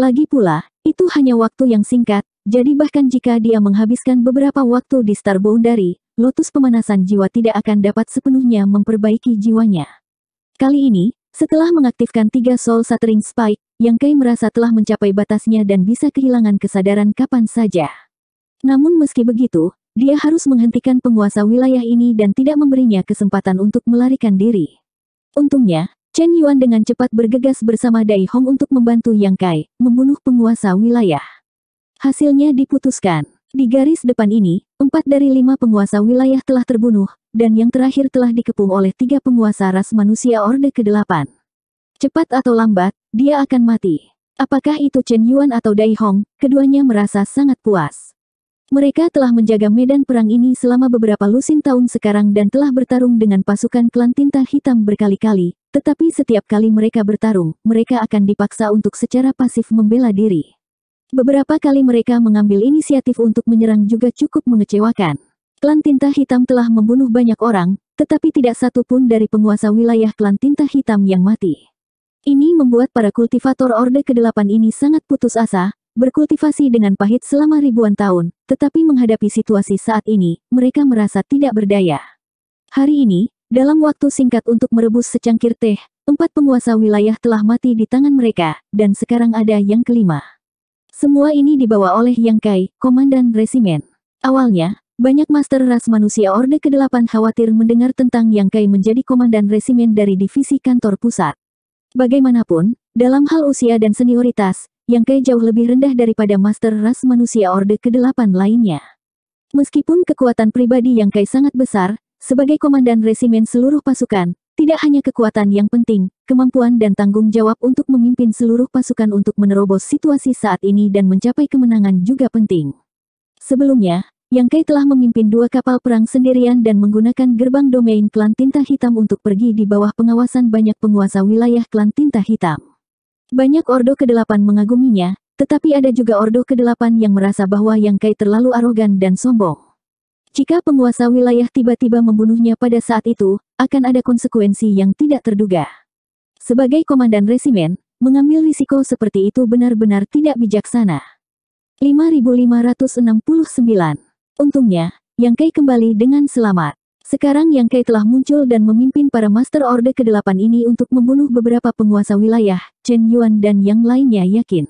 Lagi pula, itu hanya waktu yang singkat, jadi bahkan jika dia menghabiskan beberapa waktu di Star Boundary, lotus pemanasan jiwa tidak akan dapat sepenuhnya memperbaiki jiwanya. Kali ini, setelah mengaktifkan tiga soul shattering spike, Yang Kai merasa telah mencapai batasnya dan bisa kehilangan kesadaran kapan saja. Namun meski begitu, dia harus menghentikan penguasa wilayah ini dan tidak memberinya kesempatan untuk melarikan diri. Untungnya, Chen Yuan dengan cepat bergegas bersama Dai Hong untuk membantu Yang Kai membunuh penguasa wilayah. Hasilnya diputuskan. Di garis depan ini, empat dari lima penguasa wilayah telah terbunuh, dan yang terakhir telah dikepung oleh tiga penguasa ras manusia Orde ke-8. Cepat atau lambat, dia akan mati. Apakah itu Chen Yuan atau Dai Hong, keduanya merasa sangat puas. Mereka telah menjaga medan perang ini selama beberapa lusin tahun sekarang dan telah bertarung dengan pasukan klan tinta hitam berkali-kali, tetapi setiap kali mereka bertarung, mereka akan dipaksa untuk secara pasif membela diri. Beberapa kali mereka mengambil inisiatif untuk menyerang juga cukup mengecewakan. Klan Tinta Hitam telah membunuh banyak orang, tetapi tidak satu pun dari penguasa wilayah klan Tinta Hitam yang mati. Ini membuat para kultivator Orde ke-8 ini sangat putus asa, berkultivasi dengan pahit selama ribuan tahun, tetapi menghadapi situasi saat ini, mereka merasa tidak berdaya. Hari ini, dalam waktu singkat untuk merebus secangkir teh, empat penguasa wilayah telah mati di tangan mereka, dan sekarang ada yang kelima. Semua ini dibawa oleh Yang Kai, Komandan Resimen. Awalnya, banyak master ras manusia Orde ke-8 khawatir mendengar tentang Yang Kai menjadi komandan resimen dari divisi kantor pusat. Bagaimanapun, dalam hal usia dan senioritas, Yang Kai jauh lebih rendah daripada master ras manusia Orde ke-8 lainnya. Meskipun kekuatan pribadi Yang Kai sangat besar, sebagai komandan resimen seluruh pasukan, tidak hanya kekuatan yang penting, kemampuan dan tanggung jawab untuk memimpin seluruh pasukan untuk menerobos situasi saat ini dan mencapai kemenangan juga penting. Sebelumnya, yang Kai telah memimpin dua kapal perang sendirian dan menggunakan gerbang domain klan tinta hitam untuk pergi di bawah pengawasan banyak penguasa wilayah klan tinta hitam. Banyak Ordo Kedelapan mengaguminya, tetapi ada juga Ordo Kedelapan yang merasa bahwa Yang Kai terlalu arogan dan sombong. Jika penguasa wilayah tiba-tiba membunuhnya pada saat itu, akan ada konsekuensi yang tidak terduga. Sebagai komandan resimen, mengambil risiko seperti itu benar-benar tidak bijaksana. 5569 Untungnya, Yang Kai kembali dengan selamat. Sekarang Yang Kai telah muncul dan memimpin para Master Orde ke-8 ini untuk membunuh beberapa penguasa wilayah, Chen Yuan dan yang lainnya yakin.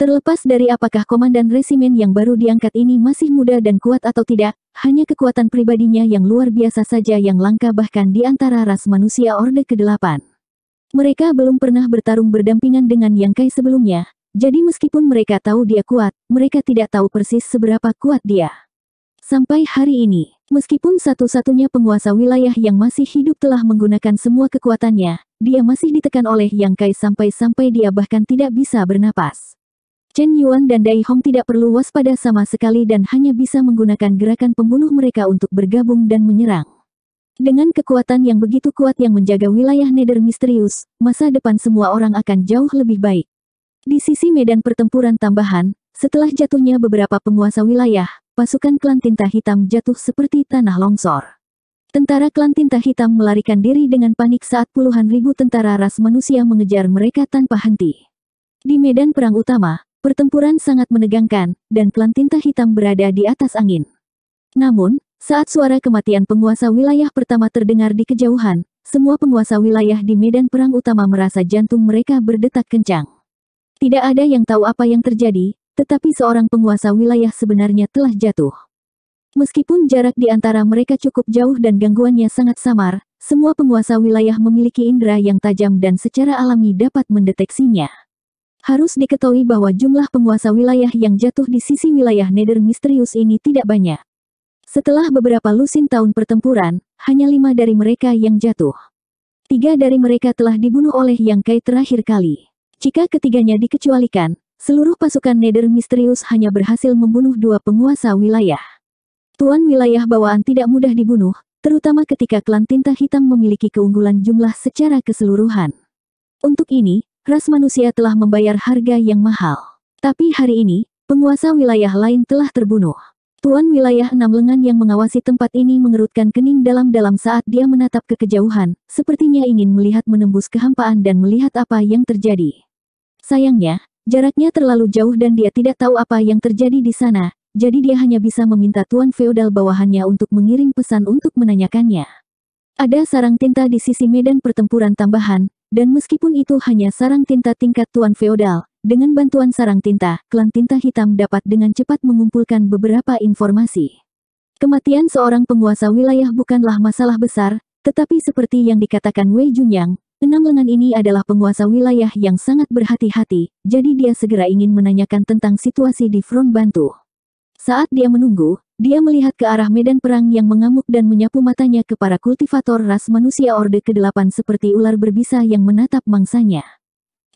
Terlepas dari apakah komandan resimen yang baru diangkat ini masih muda dan kuat atau tidak, hanya kekuatan pribadinya yang luar biasa saja yang langka bahkan di antara ras manusia Orde ke-8. Mereka belum pernah bertarung berdampingan dengan Yang Kai sebelumnya, jadi meskipun mereka tahu dia kuat, mereka tidak tahu persis seberapa kuat dia. Sampai hari ini, meskipun satu-satunya penguasa wilayah yang masih hidup telah menggunakan semua kekuatannya, dia masih ditekan oleh Yang Kai sampai-sampai dia bahkan tidak bisa bernapas. Chen Yuan dan Dai Hong tidak perlu waspada sama sekali dan hanya bisa menggunakan gerakan pembunuh mereka untuk bergabung dan menyerang. Dengan kekuatan yang begitu kuat yang menjaga wilayah Nether misterius, masa depan semua orang akan jauh lebih baik. Di sisi medan pertempuran tambahan, setelah jatuhnya beberapa penguasa wilayah, pasukan klan tinta hitam jatuh seperti tanah longsor. Tentara klan tinta hitam melarikan diri dengan panik saat puluhan ribu tentara ras manusia mengejar mereka tanpa henti. Di medan perang utama, pertempuran sangat menegangkan, dan klan tinta hitam berada di atas angin. Namun, saat suara kematian penguasa wilayah pertama terdengar di kejauhan, semua penguasa wilayah di medan perang utama merasa jantung mereka berdetak kencang. Tidak ada yang tahu apa yang terjadi, tetapi seorang penguasa wilayah sebenarnya telah jatuh. Meskipun jarak di antara mereka cukup jauh dan gangguannya sangat samar, semua penguasa wilayah memiliki indera yang tajam dan secara alami dapat mendeteksinya. Harus diketahui bahwa jumlah penguasa wilayah yang jatuh di sisi wilayah Nether misterius ini tidak banyak. Setelah beberapa lusin tahun pertempuran, hanya lima dari mereka yang jatuh. Tiga dari mereka telah dibunuh oleh Yang Kai terakhir kali. Jika ketiganya dikecualikan, Seluruh pasukan Nether misterius hanya berhasil membunuh dua penguasa wilayah. Tuan wilayah bawaan tidak mudah dibunuh, terutama ketika klan tinta hitam memiliki keunggulan jumlah secara keseluruhan. Untuk ini, ras manusia telah membayar harga yang mahal. Tapi hari ini, penguasa wilayah lain telah terbunuh. Tuan wilayah enam lengan yang mengawasi tempat ini mengerutkan kening dalam-dalam saat dia menatap ke kejauhan, sepertinya ingin melihat menembus kehampaan dan melihat apa yang terjadi. Sayangnya, Jaraknya terlalu jauh dan dia tidak tahu apa yang terjadi di sana, jadi dia hanya bisa meminta tuan feodal bawahannya untuk mengirim pesan untuk menanyakannya. Ada sarang tinta di sisi medan pertempuran tambahan, dan meskipun itu hanya sarang tinta tingkat tuan feodal, dengan bantuan sarang tinta, klan tinta hitam dapat dengan cepat mengumpulkan beberapa informasi. Kematian seorang penguasa wilayah bukanlah masalah besar, tetapi seperti yang dikatakan Wei Junyang, Penambangan ini adalah penguasa wilayah yang sangat berhati-hati, jadi dia segera ingin menanyakan tentang situasi di front Bantu. Saat dia menunggu, dia melihat ke arah medan perang yang mengamuk dan menyapu matanya ke para kultivator ras manusia Orde ke-8 seperti ular berbisa yang menatap mangsanya.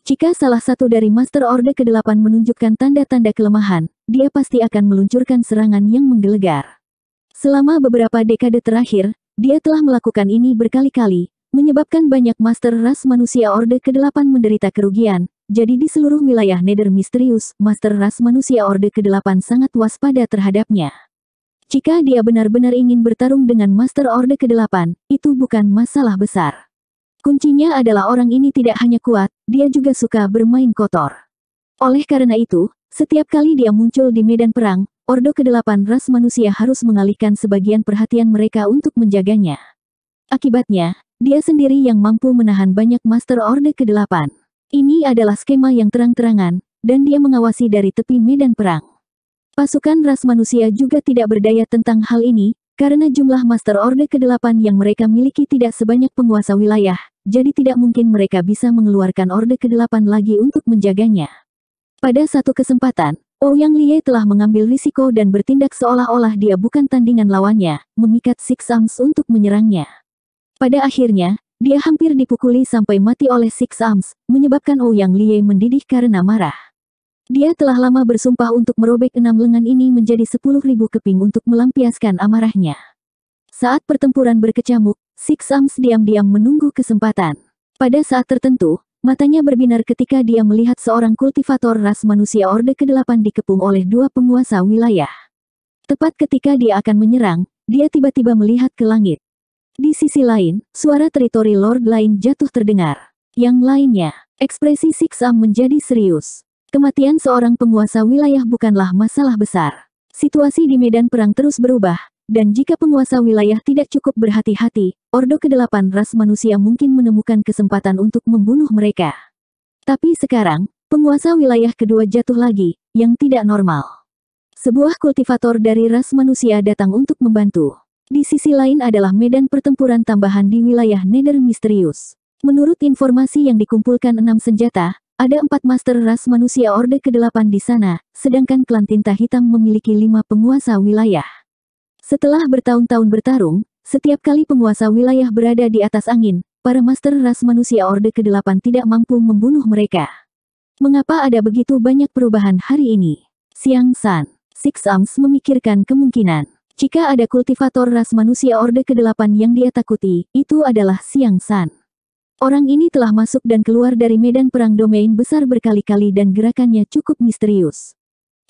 Jika salah satu dari Master Orde ke-8 menunjukkan tanda-tanda kelemahan, dia pasti akan meluncurkan serangan yang menggelegar. Selama beberapa dekade terakhir, dia telah melakukan ini berkali-kali, menyebabkan banyak master ras manusia Orde ke-8 menderita kerugian. Jadi di seluruh wilayah Nether misterius, master ras manusia Orde ke-8 sangat waspada terhadapnya. Jika dia benar-benar ingin bertarung dengan master Orde ke-8, itu bukan masalah besar. Kuncinya adalah orang ini tidak hanya kuat, dia juga suka bermain kotor. Oleh karena itu, setiap kali dia muncul di medan perang, Ordo ke-8 ras manusia harus mengalihkan sebagian perhatian mereka untuk menjaganya. Akibatnya, dia sendiri yang mampu menahan banyak Master Orde ke-8. Ini adalah skema yang terang-terangan, dan dia mengawasi dari tepi medan perang. Pasukan ras manusia juga tidak berdaya tentang hal ini, karena jumlah Master Orde ke-8 yang mereka miliki tidak sebanyak penguasa wilayah, jadi tidak mungkin mereka bisa mengeluarkan Orde ke-8 lagi untuk menjaganya. Pada satu kesempatan, Ouyang oh Liye telah mengambil risiko dan bertindak seolah-olah dia bukan tandingan lawannya, memikat Six Arms untuk menyerangnya. Pada akhirnya, dia hampir dipukuli sampai mati oleh Six Arms, menyebabkan Ouyang Liye mendidih karena marah. Dia telah lama bersumpah untuk merobek enam lengan ini menjadi sepuluh ribu keping untuk melampiaskan amarahnya. Saat pertempuran berkecamuk, Six Arms diam-diam menunggu kesempatan. Pada saat tertentu, matanya berbinar ketika dia melihat seorang kultivator ras manusia Orde ke-8 dikepung oleh dua penguasa wilayah. Tepat ketika dia akan menyerang, dia tiba-tiba melihat ke langit. Di sisi lain, suara teritori Lord lain jatuh terdengar. Yang lainnya, ekspresi Siksam menjadi serius. Kematian seorang penguasa wilayah bukanlah masalah besar. Situasi di medan perang terus berubah, dan jika penguasa wilayah tidak cukup berhati-hati, Ordo Kedelapan ras manusia mungkin menemukan kesempatan untuk membunuh mereka. Tapi sekarang, penguasa wilayah kedua jatuh lagi, yang tidak normal. Sebuah kultivator dari ras manusia datang untuk membantu. Di sisi lain adalah medan pertempuran tambahan di wilayah Nether Misterius. Menurut informasi yang dikumpulkan enam senjata, ada empat master ras manusia Orde ke-8 di sana, sedangkan klan Tinta Hitam memiliki lima penguasa wilayah. Setelah bertahun-tahun bertarung, setiap kali penguasa wilayah berada di atas angin, para master ras manusia Orde ke-8 tidak mampu membunuh mereka. Mengapa ada begitu banyak perubahan hari ini? Siang San, Six Arms memikirkan kemungkinan. Jika ada kultivator ras manusia Orde ke-8 yang dia takuti, itu adalah Siang San. Orang ini telah masuk dan keluar dari medan perang domain besar berkali-kali dan gerakannya cukup misterius.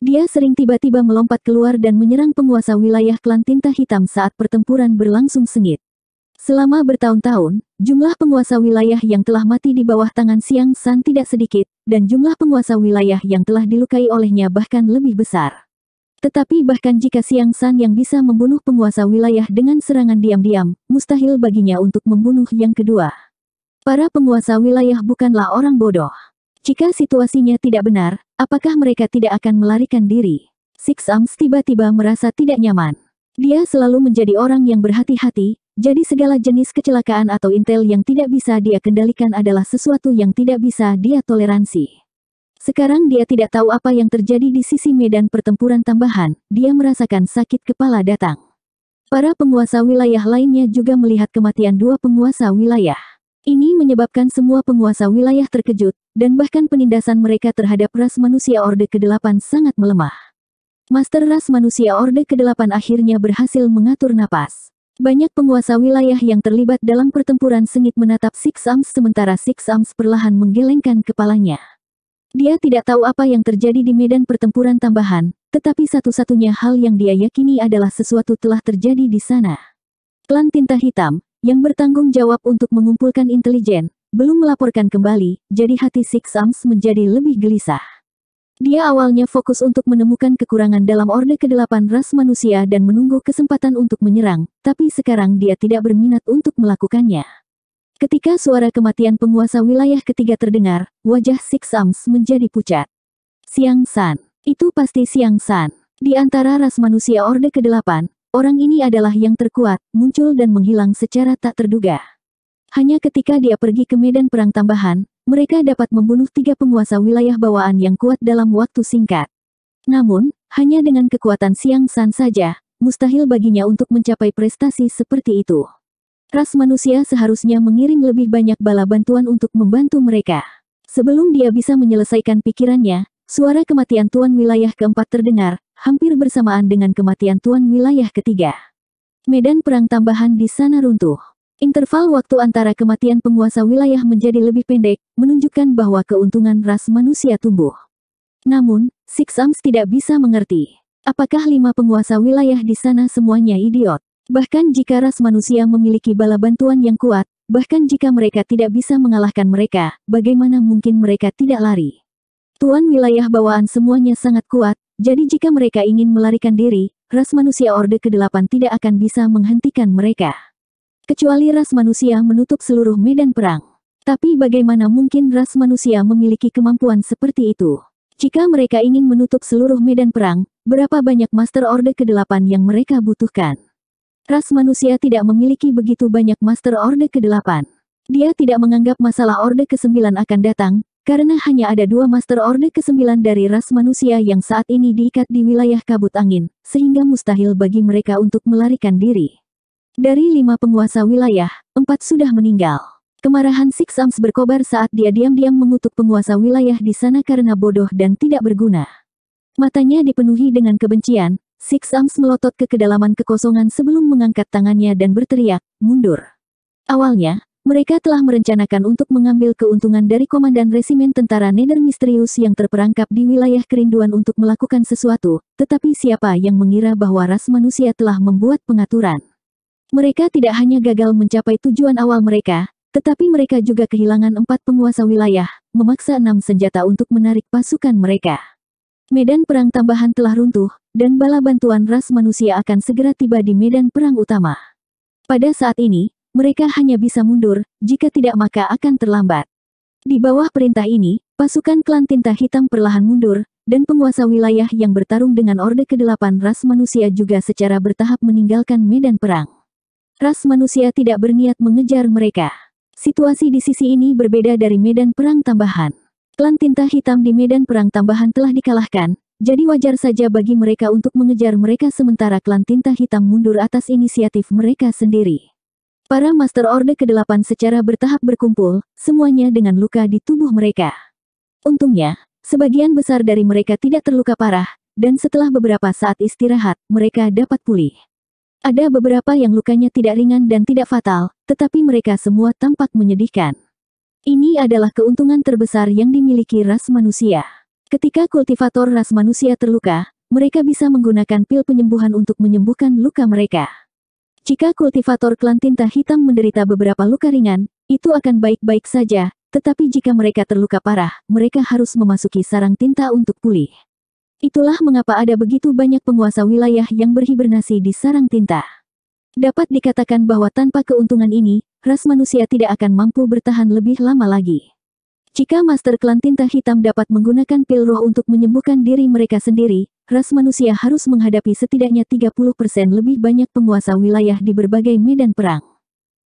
Dia sering tiba-tiba melompat keluar dan menyerang penguasa wilayah klan tinta hitam saat pertempuran berlangsung sengit. Selama bertahun-tahun, jumlah penguasa wilayah yang telah mati di bawah tangan Siang San tidak sedikit, dan jumlah penguasa wilayah yang telah dilukai olehnya bahkan lebih besar. Tetapi bahkan jika Siang San yang bisa membunuh penguasa wilayah dengan serangan diam-diam, mustahil baginya untuk membunuh yang kedua. Para penguasa wilayah bukanlah orang bodoh. Jika situasinya tidak benar, apakah mereka tidak akan melarikan diri? Six Arms tiba-tiba merasa tidak nyaman. Dia selalu menjadi orang yang berhati-hati, jadi segala jenis kecelakaan atau intel yang tidak bisa dia kendalikan adalah sesuatu yang tidak bisa dia toleransi. Sekarang dia tidak tahu apa yang terjadi di sisi medan pertempuran tambahan, dia merasakan sakit kepala datang. Para penguasa wilayah lainnya juga melihat kematian dua penguasa wilayah. Ini menyebabkan semua penguasa wilayah terkejut, dan bahkan penindasan mereka terhadap ras manusia Orde ke-8 sangat melemah. Master ras manusia Orde ke-8 akhirnya berhasil mengatur napas. Banyak penguasa wilayah yang terlibat dalam pertempuran sengit menatap Six Arms sementara Six Arms perlahan menggelengkan kepalanya. Dia tidak tahu apa yang terjadi di medan pertempuran tambahan, tetapi satu-satunya hal yang dia yakini adalah sesuatu telah terjadi di sana. Klan Tinta Hitam, yang bertanggung jawab untuk mengumpulkan intelijen, belum melaporkan kembali, jadi hati Six Arms menjadi lebih gelisah. Dia awalnya fokus untuk menemukan kekurangan dalam Orde ke-8 ras manusia dan menunggu kesempatan untuk menyerang, tapi sekarang dia tidak berminat untuk melakukannya. Ketika suara kematian penguasa wilayah ketiga terdengar, wajah Six Arms menjadi pucat. Siang San. Itu pasti Siang San. Di antara ras manusia Orde ke-8, orang ini adalah yang terkuat, muncul dan menghilang secara tak terduga. Hanya ketika dia pergi ke medan perang tambahan, mereka dapat membunuh tiga penguasa wilayah bawaan yang kuat dalam waktu singkat. Namun, hanya dengan kekuatan Siang San saja, mustahil baginya untuk mencapai prestasi seperti itu. Ras manusia seharusnya mengirim lebih banyak bala bantuan untuk membantu mereka. Sebelum dia bisa menyelesaikan pikirannya, suara kematian Tuan Wilayah keempat terdengar, hampir bersamaan dengan kematian Tuan Wilayah ketiga. Medan perang tambahan di sana runtuh. Interval waktu antara kematian penguasa wilayah menjadi lebih pendek, menunjukkan bahwa keuntungan ras manusia tumbuh. Namun, Six Arms tidak bisa mengerti. Apakah lima penguasa wilayah di sana semuanya idiot? Bahkan jika ras manusia memiliki bala bantuan yang kuat, bahkan jika mereka tidak bisa mengalahkan mereka, bagaimana mungkin mereka tidak lari? Tuan wilayah bawaan semuanya sangat kuat, jadi jika mereka ingin melarikan diri, ras manusia Orde ke-8 tidak akan bisa menghentikan mereka. Kecuali ras manusia menutup seluruh medan perang. Tapi bagaimana mungkin ras manusia memiliki kemampuan seperti itu? Jika mereka ingin menutup seluruh medan perang, berapa banyak Master Orde ke-8 yang mereka butuhkan? Ras manusia tidak memiliki begitu banyak Master Orde ke-8. Dia tidak menganggap masalah Orde ke-9 akan datang, karena hanya ada dua Master Orde ke-9 dari ras manusia yang saat ini diikat di wilayah kabut angin, sehingga mustahil bagi mereka untuk melarikan diri. Dari lima penguasa wilayah, empat sudah meninggal. Kemarahan Six Arms berkobar saat dia diam-diam mengutuk penguasa wilayah di sana karena bodoh dan tidak berguna. Matanya dipenuhi dengan kebencian, Six Arms melotot ke kedalaman kekosongan sebelum mengangkat tangannya dan berteriak, mundur. Awalnya, mereka telah merencanakan untuk mengambil keuntungan dari Komandan Resimen Tentara Nether Misterius yang terperangkap di wilayah kerinduan untuk melakukan sesuatu, tetapi siapa yang mengira bahwa ras manusia telah membuat pengaturan. Mereka tidak hanya gagal mencapai tujuan awal mereka, tetapi mereka juga kehilangan empat penguasa wilayah, memaksa enam senjata untuk menarik pasukan mereka. Medan perang tambahan telah runtuh, dan bala bantuan ras manusia akan segera tiba di medan perang utama. Pada saat ini, mereka hanya bisa mundur, jika tidak maka akan terlambat. Di bawah perintah ini, pasukan klan tinta hitam perlahan mundur, dan penguasa wilayah yang bertarung dengan Orde ke-8 ras manusia juga secara bertahap meninggalkan medan perang. Ras manusia tidak berniat mengejar mereka. Situasi di sisi ini berbeda dari medan perang tambahan. Klan tinta hitam di medan perang tambahan telah dikalahkan, jadi wajar saja bagi mereka untuk mengejar mereka sementara klan tinta hitam mundur atas inisiatif mereka sendiri. Para Master Orde ke-8 secara bertahap berkumpul, semuanya dengan luka di tubuh mereka. Untungnya, sebagian besar dari mereka tidak terluka parah, dan setelah beberapa saat istirahat, mereka dapat pulih. Ada beberapa yang lukanya tidak ringan dan tidak fatal, tetapi mereka semua tampak menyedihkan. Ini adalah keuntungan terbesar yang dimiliki ras manusia. Ketika kultivator ras manusia terluka, mereka bisa menggunakan pil penyembuhan untuk menyembuhkan luka mereka. Jika kultivator klan tinta hitam menderita beberapa luka ringan, itu akan baik-baik saja, tetapi jika mereka terluka parah, mereka harus memasuki sarang tinta untuk pulih. Itulah mengapa ada begitu banyak penguasa wilayah yang berhibernasi di sarang tinta. Dapat dikatakan bahwa tanpa keuntungan ini, ras manusia tidak akan mampu bertahan lebih lama lagi. Jika Master Klan Tinta Hitam dapat menggunakan pil roh untuk menyembuhkan diri mereka sendiri, ras manusia harus menghadapi setidaknya 30% lebih banyak penguasa wilayah di berbagai medan perang.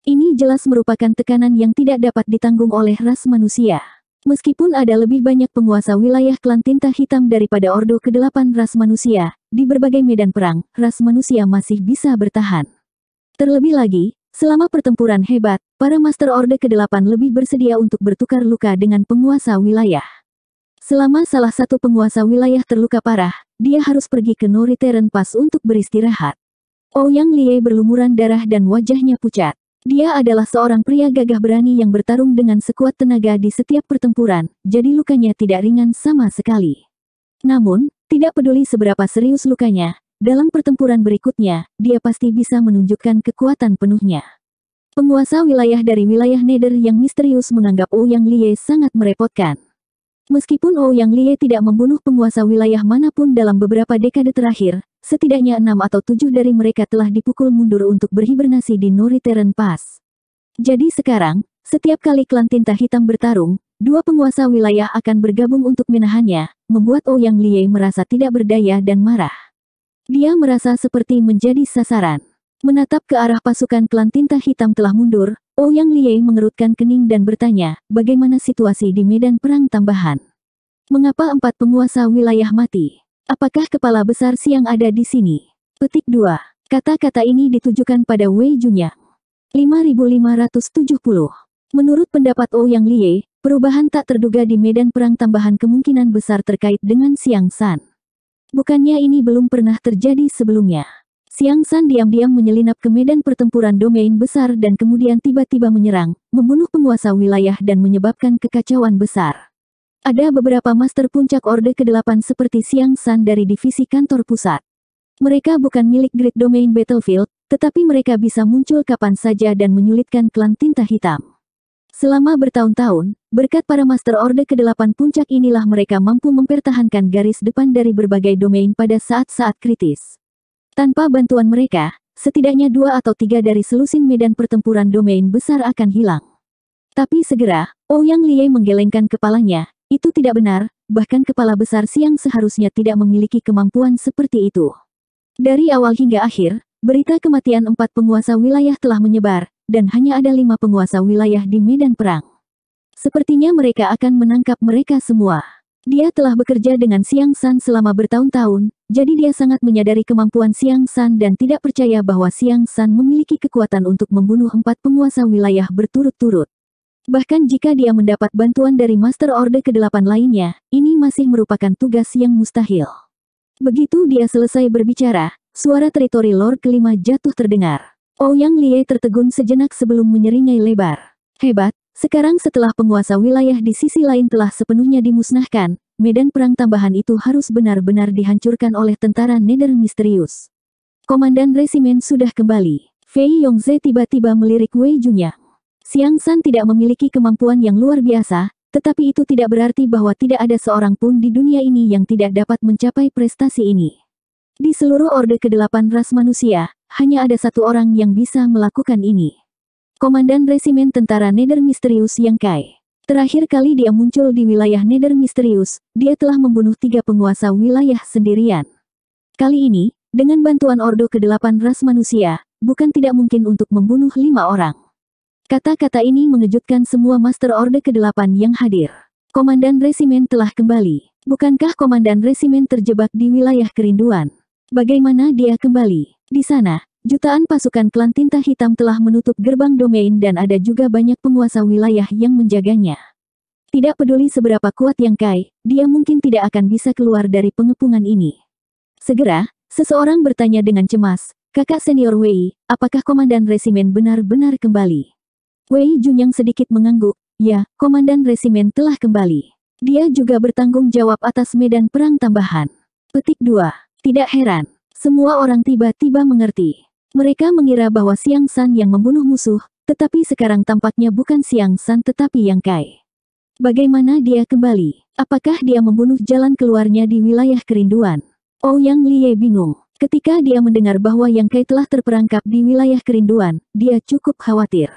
Ini jelas merupakan tekanan yang tidak dapat ditanggung oleh ras manusia. Meskipun ada lebih banyak penguasa wilayah klan tinta hitam daripada Ordo ke-8 ras manusia, di berbagai medan perang, ras manusia masih bisa bertahan. Terlebih lagi, Selama pertempuran hebat, para Master Orde ke-8 lebih bersedia untuk bertukar luka dengan penguasa wilayah. Selama salah satu penguasa wilayah terluka parah, dia harus pergi ke Noriteren pas untuk beristirahat. Ouyang oh Liye berlumuran darah dan wajahnya pucat. Dia adalah seorang pria gagah berani yang bertarung dengan sekuat tenaga di setiap pertempuran, jadi lukanya tidak ringan sama sekali. Namun, tidak peduli seberapa serius lukanya, dalam pertempuran berikutnya, dia pasti bisa menunjukkan kekuatan penuhnya. Penguasa wilayah dari wilayah Neder yang misterius menganggap Ouyang Liye sangat merepotkan. Meskipun Ouyang Liye tidak membunuh penguasa wilayah manapun dalam beberapa dekade terakhir, setidaknya enam atau tujuh dari mereka telah dipukul mundur untuk berhibernasi di Noriteren Pass. Jadi sekarang, setiap kali klan tinta hitam bertarung, dua penguasa wilayah akan bergabung untuk menahannya, membuat Ouyang Liye merasa tidak berdaya dan marah. Dia merasa seperti menjadi sasaran. Menatap ke arah pasukan klan tinta hitam telah mundur, Ouyang oh Liye mengerutkan kening dan bertanya, bagaimana situasi di medan perang tambahan? Mengapa empat penguasa wilayah mati? Apakah kepala besar siang ada di sini? Petik 2. Kata-kata ini ditujukan pada Wei Junya. 5570. Menurut pendapat Ouyang oh Liye, perubahan tak terduga di medan perang tambahan kemungkinan besar terkait dengan Siang San. Bukannya ini belum pernah terjadi sebelumnya. Siang San diam-diam menyelinap ke medan pertempuran domain besar dan kemudian tiba-tiba menyerang, membunuh penguasa wilayah dan menyebabkan kekacauan besar. Ada beberapa master puncak Orde ke-8 seperti Siang San dari divisi kantor pusat. Mereka bukan milik Great Domain Battlefield, tetapi mereka bisa muncul kapan saja dan menyulitkan klan tinta hitam. Selama bertahun-tahun, berkat para Master Orde ke-8 puncak inilah mereka mampu mempertahankan garis depan dari berbagai domain pada saat-saat kritis. Tanpa bantuan mereka, setidaknya dua atau tiga dari selusin medan pertempuran domain besar akan hilang. Tapi segera, Ouyang oh Liye menggelengkan kepalanya, itu tidak benar, bahkan kepala besar siang seharusnya tidak memiliki kemampuan seperti itu. Dari awal hingga akhir, berita kematian empat penguasa wilayah telah menyebar, dan hanya ada lima penguasa wilayah di medan perang. Sepertinya mereka akan menangkap mereka semua. Dia telah bekerja dengan Siang San selama bertahun-tahun, jadi dia sangat menyadari kemampuan Siang San dan tidak percaya bahwa Siang San memiliki kekuatan untuk membunuh empat penguasa wilayah berturut-turut. Bahkan jika dia mendapat bantuan dari Master Order ke-8 lainnya, ini masih merupakan tugas yang mustahil. Begitu dia selesai berbicara, suara teritori Lord kelima jatuh terdengar. Ouyang Lie tertegun sejenak sebelum menyeringai lebar. Hebat, sekarang setelah penguasa wilayah di sisi lain telah sepenuhnya dimusnahkan, medan perang tambahan itu harus benar-benar dihancurkan oleh tentara Nether misterius. Komandan resimen sudah kembali. Fei Yongze tiba-tiba melirik Wei Junya. Siang San tidak memiliki kemampuan yang luar biasa, tetapi itu tidak berarti bahwa tidak ada seorang pun di dunia ini yang tidak dapat mencapai prestasi ini. Di seluruh Orde ke-8 ras manusia, hanya ada satu orang yang bisa melakukan ini. Komandan Resimen Tentara Neder Misterius yang Kai. Terakhir kali dia muncul di wilayah Neder Misterius, dia telah membunuh tiga penguasa wilayah sendirian. Kali ini, dengan bantuan Ordo ke-8 ras manusia, bukan tidak mungkin untuk membunuh lima orang. Kata-kata ini mengejutkan semua Master orde ke-8 yang hadir. Komandan Resimen telah kembali. Bukankah Komandan Resimen terjebak di wilayah kerinduan? Bagaimana dia kembali? Di sana, jutaan pasukan klan tinta hitam telah menutup gerbang domain dan ada juga banyak penguasa wilayah yang menjaganya. Tidak peduli seberapa kuat yang Kai, dia mungkin tidak akan bisa keluar dari pengepungan ini. Segera, seseorang bertanya dengan cemas, kakak senior Wei, apakah komandan resimen benar-benar kembali? Wei Junyang sedikit mengangguk, ya, komandan resimen telah kembali. Dia juga bertanggung jawab atas medan perang tambahan. Petik 2. Tidak heran, semua orang tiba-tiba mengerti. Mereka mengira bahwa Siang San yang membunuh musuh, tetapi sekarang tampaknya bukan Siang San tetapi Yang Kai. Bagaimana dia kembali? Apakah dia membunuh jalan keluarnya di wilayah kerinduan? Oh Yang Liye bingung. Ketika dia mendengar bahwa Yang Kai telah terperangkap di wilayah kerinduan, dia cukup khawatir.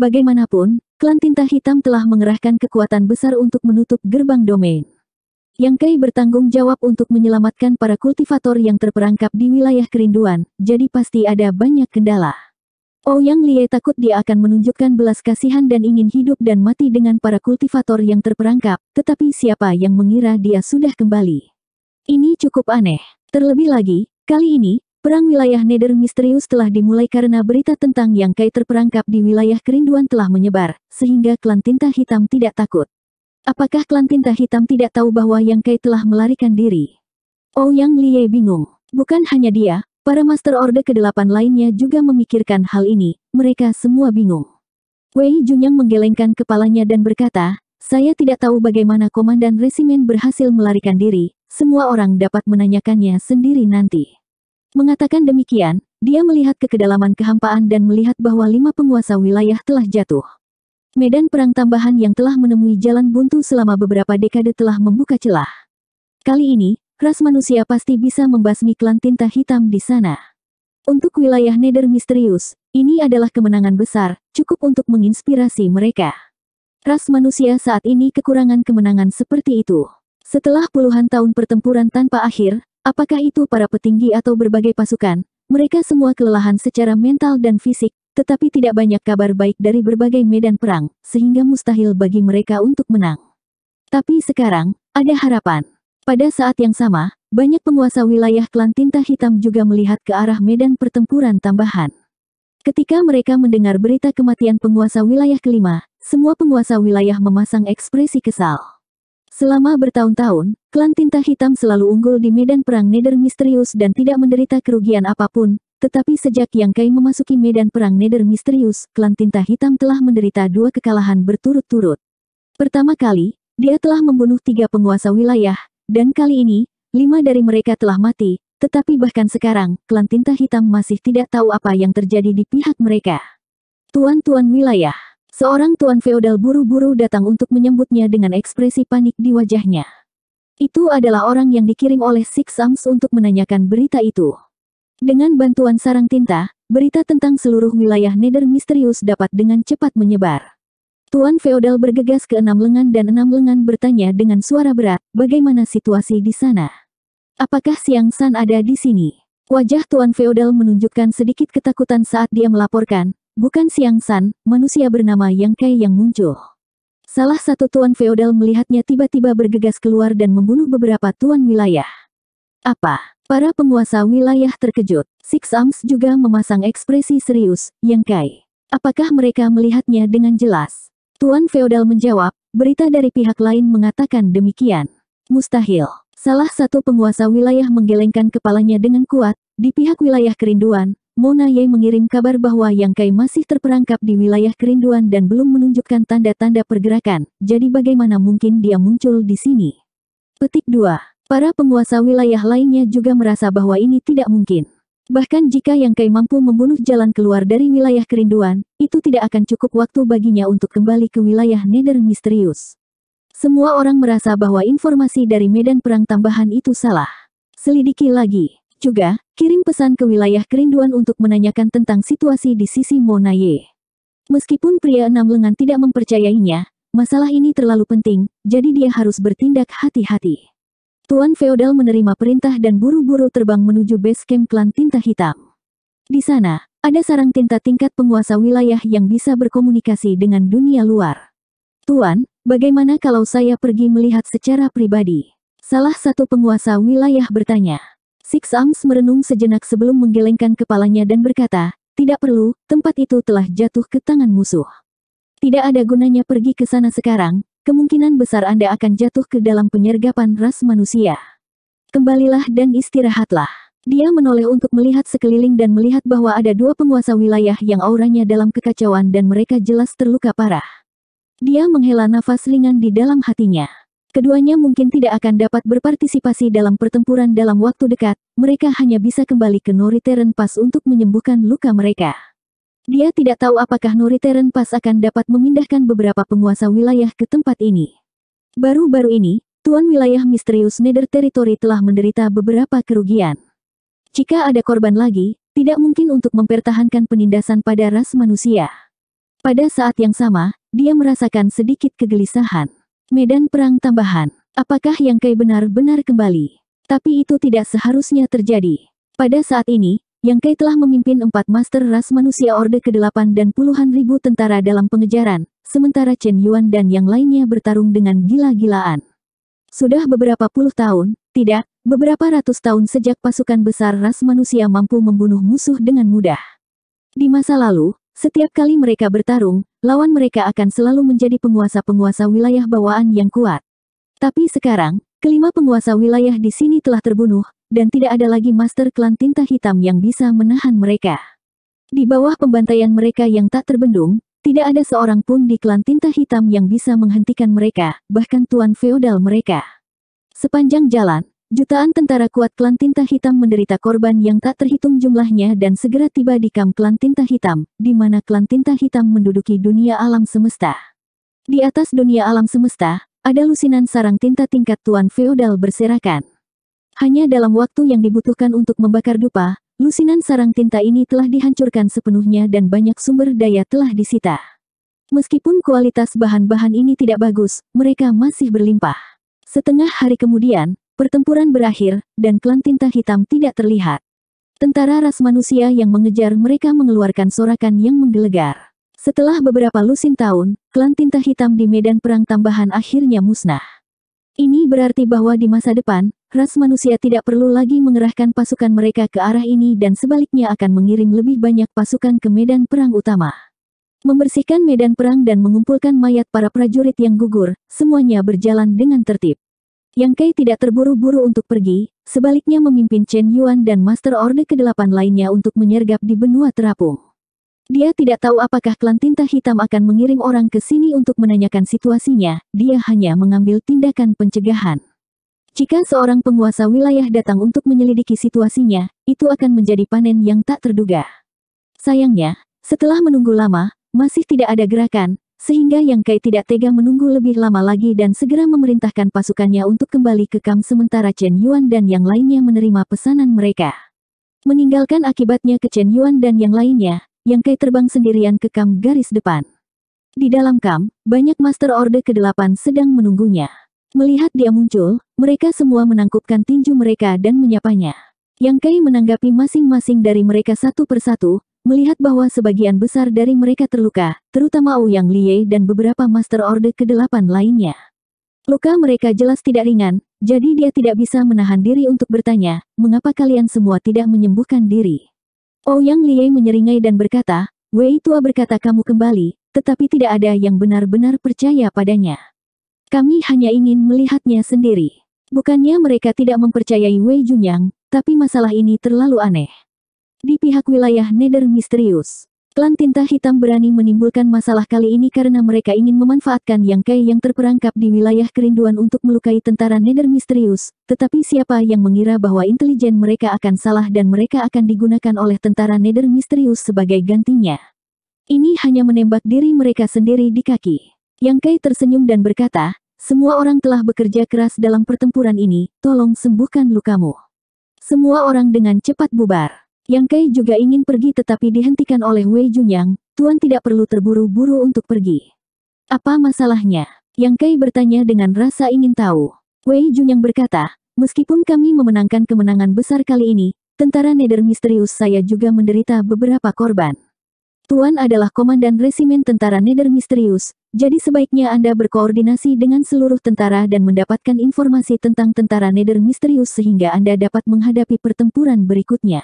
Bagaimanapun, klan tinta hitam telah mengerahkan kekuatan besar untuk menutup gerbang domain. Yang Kei bertanggung jawab untuk menyelamatkan para kultivator yang terperangkap di wilayah kerinduan, jadi pasti ada banyak kendala. Ouyang oh, Liye takut dia akan menunjukkan belas kasihan dan ingin hidup dan mati dengan para kultivator yang terperangkap, tetapi siapa yang mengira dia sudah kembali? Ini cukup aneh. Terlebih lagi, kali ini, perang wilayah Nether misterius telah dimulai karena berita tentang Yang Kai terperangkap di wilayah kerinduan telah menyebar, sehingga klan tinta hitam tidak takut. Apakah klan tinta hitam tidak tahu bahwa Yang Kai telah melarikan diri? Oh Yang Liye bingung. Bukan hanya dia, para Master Orde kedelapan lainnya juga memikirkan hal ini, mereka semua bingung. Wei Junyang menggelengkan kepalanya dan berkata, saya tidak tahu bagaimana Komandan Resimen berhasil melarikan diri, semua orang dapat menanyakannya sendiri nanti. Mengatakan demikian, dia melihat ke kedalaman kehampaan dan melihat bahwa lima penguasa wilayah telah jatuh. Medan perang tambahan yang telah menemui jalan buntu selama beberapa dekade telah membuka celah. Kali ini, ras manusia pasti bisa membasmi klan tinta hitam di sana. Untuk wilayah Nether misterius, ini adalah kemenangan besar, cukup untuk menginspirasi mereka. Ras manusia saat ini kekurangan kemenangan seperti itu. Setelah puluhan tahun pertempuran tanpa akhir, apakah itu para petinggi atau berbagai pasukan, mereka semua kelelahan secara mental dan fisik, tetapi tidak banyak kabar baik dari berbagai medan perang, sehingga mustahil bagi mereka untuk menang. Tapi sekarang, ada harapan. Pada saat yang sama, banyak penguasa wilayah klan tinta hitam juga melihat ke arah medan pertempuran tambahan. Ketika mereka mendengar berita kematian penguasa wilayah kelima, semua penguasa wilayah memasang ekspresi kesal. Selama bertahun-tahun, klan tinta hitam selalu unggul di medan perang Nether Misterius dan tidak menderita kerugian apapun, tetapi sejak Yang Kai memasuki medan perang Nether Misterius, klan tinta hitam telah menderita dua kekalahan berturut-turut. Pertama kali, dia telah membunuh tiga penguasa wilayah, dan kali ini, lima dari mereka telah mati, tetapi bahkan sekarang, klan tinta hitam masih tidak tahu apa yang terjadi di pihak mereka. Tuan-tuan wilayah Seorang tuan feodal buru-buru datang untuk menyambutnya dengan ekspresi panik di wajahnya. Itu adalah orang yang dikirim oleh Six Sams untuk menanyakan berita itu. Dengan bantuan sarang tinta, berita tentang seluruh wilayah Nether misterius dapat dengan cepat menyebar. Tuan feodal bergegas ke enam lengan dan enam lengan bertanya dengan suara berat, bagaimana situasi di sana? Apakah Siang San ada di sini? Wajah Tuan feodal menunjukkan sedikit ketakutan saat dia melaporkan, Bukan Siang San, manusia bernama Yang Kai yang muncul. Salah satu tuan feodal melihatnya tiba-tiba bergegas keluar dan membunuh beberapa tuan wilayah. Apa? Para penguasa wilayah terkejut. Six Arms juga memasang ekspresi serius, Yang Kai. Apakah mereka melihatnya dengan jelas? Tuan feodal menjawab, berita dari pihak lain mengatakan demikian. Mustahil. Salah satu penguasa wilayah menggelengkan kepalanya dengan kuat, di pihak wilayah kerinduan, Mona Ye mengirim kabar bahwa Yang Kai masih terperangkap di wilayah kerinduan dan belum menunjukkan tanda-tanda pergerakan, jadi bagaimana mungkin dia muncul di sini? Petik 2. Para penguasa wilayah lainnya juga merasa bahwa ini tidak mungkin. Bahkan jika Yang Kai mampu membunuh jalan keluar dari wilayah kerinduan, itu tidak akan cukup waktu baginya untuk kembali ke wilayah Nether Misterius. Semua orang merasa bahwa informasi dari medan perang tambahan itu salah. Selidiki lagi juga, kirim pesan ke wilayah kerinduan untuk menanyakan tentang situasi di sisi Mona Ye. Meskipun pria enam lengan tidak mempercayainya, masalah ini terlalu penting, jadi dia harus bertindak hati-hati. Tuan Feodal menerima perintah dan buru-buru terbang menuju base camp klan tinta hitam. Di sana, ada sarang tinta tingkat penguasa wilayah yang bisa berkomunikasi dengan dunia luar. Tuan, bagaimana kalau saya pergi melihat secara pribadi? Salah satu penguasa wilayah bertanya. Six Arms merenung sejenak sebelum menggelengkan kepalanya dan berkata, tidak perlu, tempat itu telah jatuh ke tangan musuh. Tidak ada gunanya pergi ke sana sekarang, kemungkinan besar Anda akan jatuh ke dalam penyergapan ras manusia. Kembalilah dan istirahatlah. Dia menoleh untuk melihat sekeliling dan melihat bahwa ada dua penguasa wilayah yang auranya dalam kekacauan dan mereka jelas terluka parah. Dia menghela nafas ringan di dalam hatinya. Keduanya mungkin tidak akan dapat berpartisipasi dalam pertempuran dalam waktu dekat, mereka hanya bisa kembali ke Noriteren Pass untuk menyembuhkan luka mereka. Dia tidak tahu apakah Noriteren Pass akan dapat memindahkan beberapa penguasa wilayah ke tempat ini. Baru-baru ini, Tuan Wilayah Misterius Nether Territory telah menderita beberapa kerugian. Jika ada korban lagi, tidak mungkin untuk mempertahankan penindasan pada ras manusia. Pada saat yang sama, dia merasakan sedikit kegelisahan. Medan perang tambahan. Apakah yang Kai benar-benar kembali? Tapi itu tidak seharusnya terjadi. Pada saat ini, Yang Kai telah memimpin empat master ras manusia Orde ke-8 dan puluhan ribu tentara dalam pengejaran, sementara Chen Yuan dan yang lainnya bertarung dengan gila-gilaan. Sudah beberapa puluh tahun, tidak, beberapa ratus tahun sejak pasukan besar ras manusia mampu membunuh musuh dengan mudah. Di masa lalu, setiap kali mereka bertarung, lawan mereka akan selalu menjadi penguasa-penguasa wilayah bawaan yang kuat. Tapi sekarang, kelima penguasa wilayah di sini telah terbunuh, dan tidak ada lagi master klan tinta hitam yang bisa menahan mereka. Di bawah pembantaian mereka yang tak terbendung, tidak ada seorang pun di klan tinta hitam yang bisa menghentikan mereka, bahkan tuan feodal mereka. Sepanjang jalan, Jutaan tentara kuat klan tinta hitam menderita korban yang tak terhitung jumlahnya dan segera tiba di kamp klan tinta hitam, di mana klan tinta hitam menduduki dunia alam semesta. Di atas dunia alam semesta, ada lusinan sarang tinta tingkat tuan feodal berserakan. Hanya dalam waktu yang dibutuhkan untuk membakar dupa, lusinan sarang tinta ini telah dihancurkan sepenuhnya dan banyak sumber daya telah disita. Meskipun kualitas bahan-bahan ini tidak bagus, mereka masih berlimpah. Setengah hari kemudian, Pertempuran berakhir, dan klan tinta hitam tidak terlihat. Tentara ras manusia yang mengejar mereka mengeluarkan sorakan yang menggelegar. Setelah beberapa lusin tahun, klan tinta hitam di medan perang tambahan akhirnya musnah. Ini berarti bahwa di masa depan, ras manusia tidak perlu lagi mengerahkan pasukan mereka ke arah ini dan sebaliknya akan mengirim lebih banyak pasukan ke medan perang utama. Membersihkan medan perang dan mengumpulkan mayat para prajurit yang gugur, semuanya berjalan dengan tertib. Yang Kei tidak terburu-buru untuk pergi, sebaliknya memimpin Chen Yuan dan Master Orde ke-8 lainnya untuk menyergap di benua terapung. Dia tidak tahu apakah klan tinta hitam akan mengirim orang ke sini untuk menanyakan situasinya, dia hanya mengambil tindakan pencegahan. Jika seorang penguasa wilayah datang untuk menyelidiki situasinya, itu akan menjadi panen yang tak terduga. Sayangnya, setelah menunggu lama, masih tidak ada gerakan, sehingga Yang Kai tidak tega menunggu lebih lama lagi dan segera memerintahkan pasukannya untuk kembali ke kamp sementara Chen Yuan dan yang lainnya menerima pesanan mereka. Meninggalkan akibatnya ke Chen Yuan dan yang lainnya, Yang Kai terbang sendirian ke kamp garis depan. Di dalam kamp, banyak Master Order ke-8 sedang menunggunya. Melihat dia muncul, mereka semua menangkupkan tinju mereka dan menyapanya. Yang Kai menanggapi masing-masing dari mereka satu persatu, Melihat bahwa sebagian besar dari mereka terluka, terutama Ouyang Liye dan beberapa Master Order ke-8 lainnya. Luka mereka jelas tidak ringan, jadi dia tidak bisa menahan diri untuk bertanya, mengapa kalian semua tidak menyembuhkan diri? Ouyang Liye menyeringai dan berkata, Wei Tua berkata kamu kembali, tetapi tidak ada yang benar-benar percaya padanya. Kami hanya ingin melihatnya sendiri. Bukannya mereka tidak mempercayai Wei Junyang, tapi masalah ini terlalu aneh. Di pihak wilayah Nether misterius, klan tinta hitam berani menimbulkan masalah kali ini karena mereka ingin memanfaatkan yang Kai yang terperangkap di wilayah kerinduan untuk melukai tentara Nether misterius, tetapi siapa yang mengira bahwa intelijen mereka akan salah dan mereka akan digunakan oleh tentara Nether misterius sebagai gantinya. Ini hanya menembak diri mereka sendiri di kaki. Yang Kai tersenyum dan berkata, semua orang telah bekerja keras dalam pertempuran ini, tolong sembuhkan lukamu. Semua orang dengan cepat bubar. Yang Kai juga ingin pergi tetapi dihentikan oleh Wei Junyang, Tuan tidak perlu terburu-buru untuk pergi. Apa masalahnya? Yang Kai bertanya dengan rasa ingin tahu. Wei Junyang berkata, meskipun kami memenangkan kemenangan besar kali ini, tentara Nether misterius saya juga menderita beberapa korban. Tuan adalah komandan resimen tentara Nether misterius, jadi sebaiknya Anda berkoordinasi dengan seluruh tentara dan mendapatkan informasi tentang tentara Nether misterius sehingga Anda dapat menghadapi pertempuran berikutnya.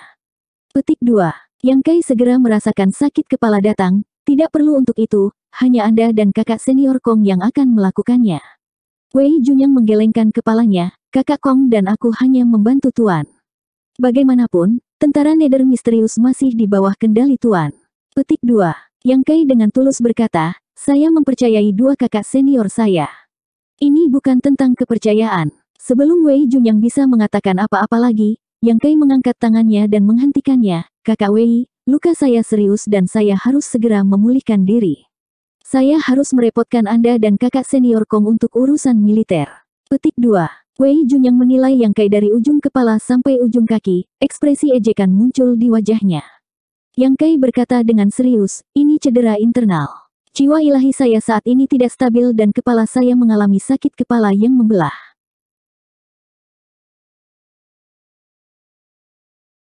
Petik 2. Yang Kai segera merasakan sakit kepala datang, tidak perlu untuk itu, hanya Anda dan kakak senior Kong yang akan melakukannya. Wei Junyang menggelengkan kepalanya, kakak Kong dan aku hanya membantu Tuan. Bagaimanapun, tentara Nether misterius masih di bawah kendali Tuan. Petik 2. Yang Kai dengan tulus berkata, saya mempercayai dua kakak senior saya. Ini bukan tentang kepercayaan. Sebelum Wei Junyang bisa mengatakan apa-apa lagi, yang Kai mengangkat tangannya dan menghentikannya, kakak Wei, luka saya serius dan saya harus segera memulihkan diri. Saya harus merepotkan Anda dan kakak senior Kong untuk urusan militer. Petik 2. Wei Jun yang menilai Yang Kai dari ujung kepala sampai ujung kaki, ekspresi ejekan muncul di wajahnya. Yang Kai berkata dengan serius, ini cedera internal. Jiwa ilahi saya saat ini tidak stabil dan kepala saya mengalami sakit kepala yang membelah.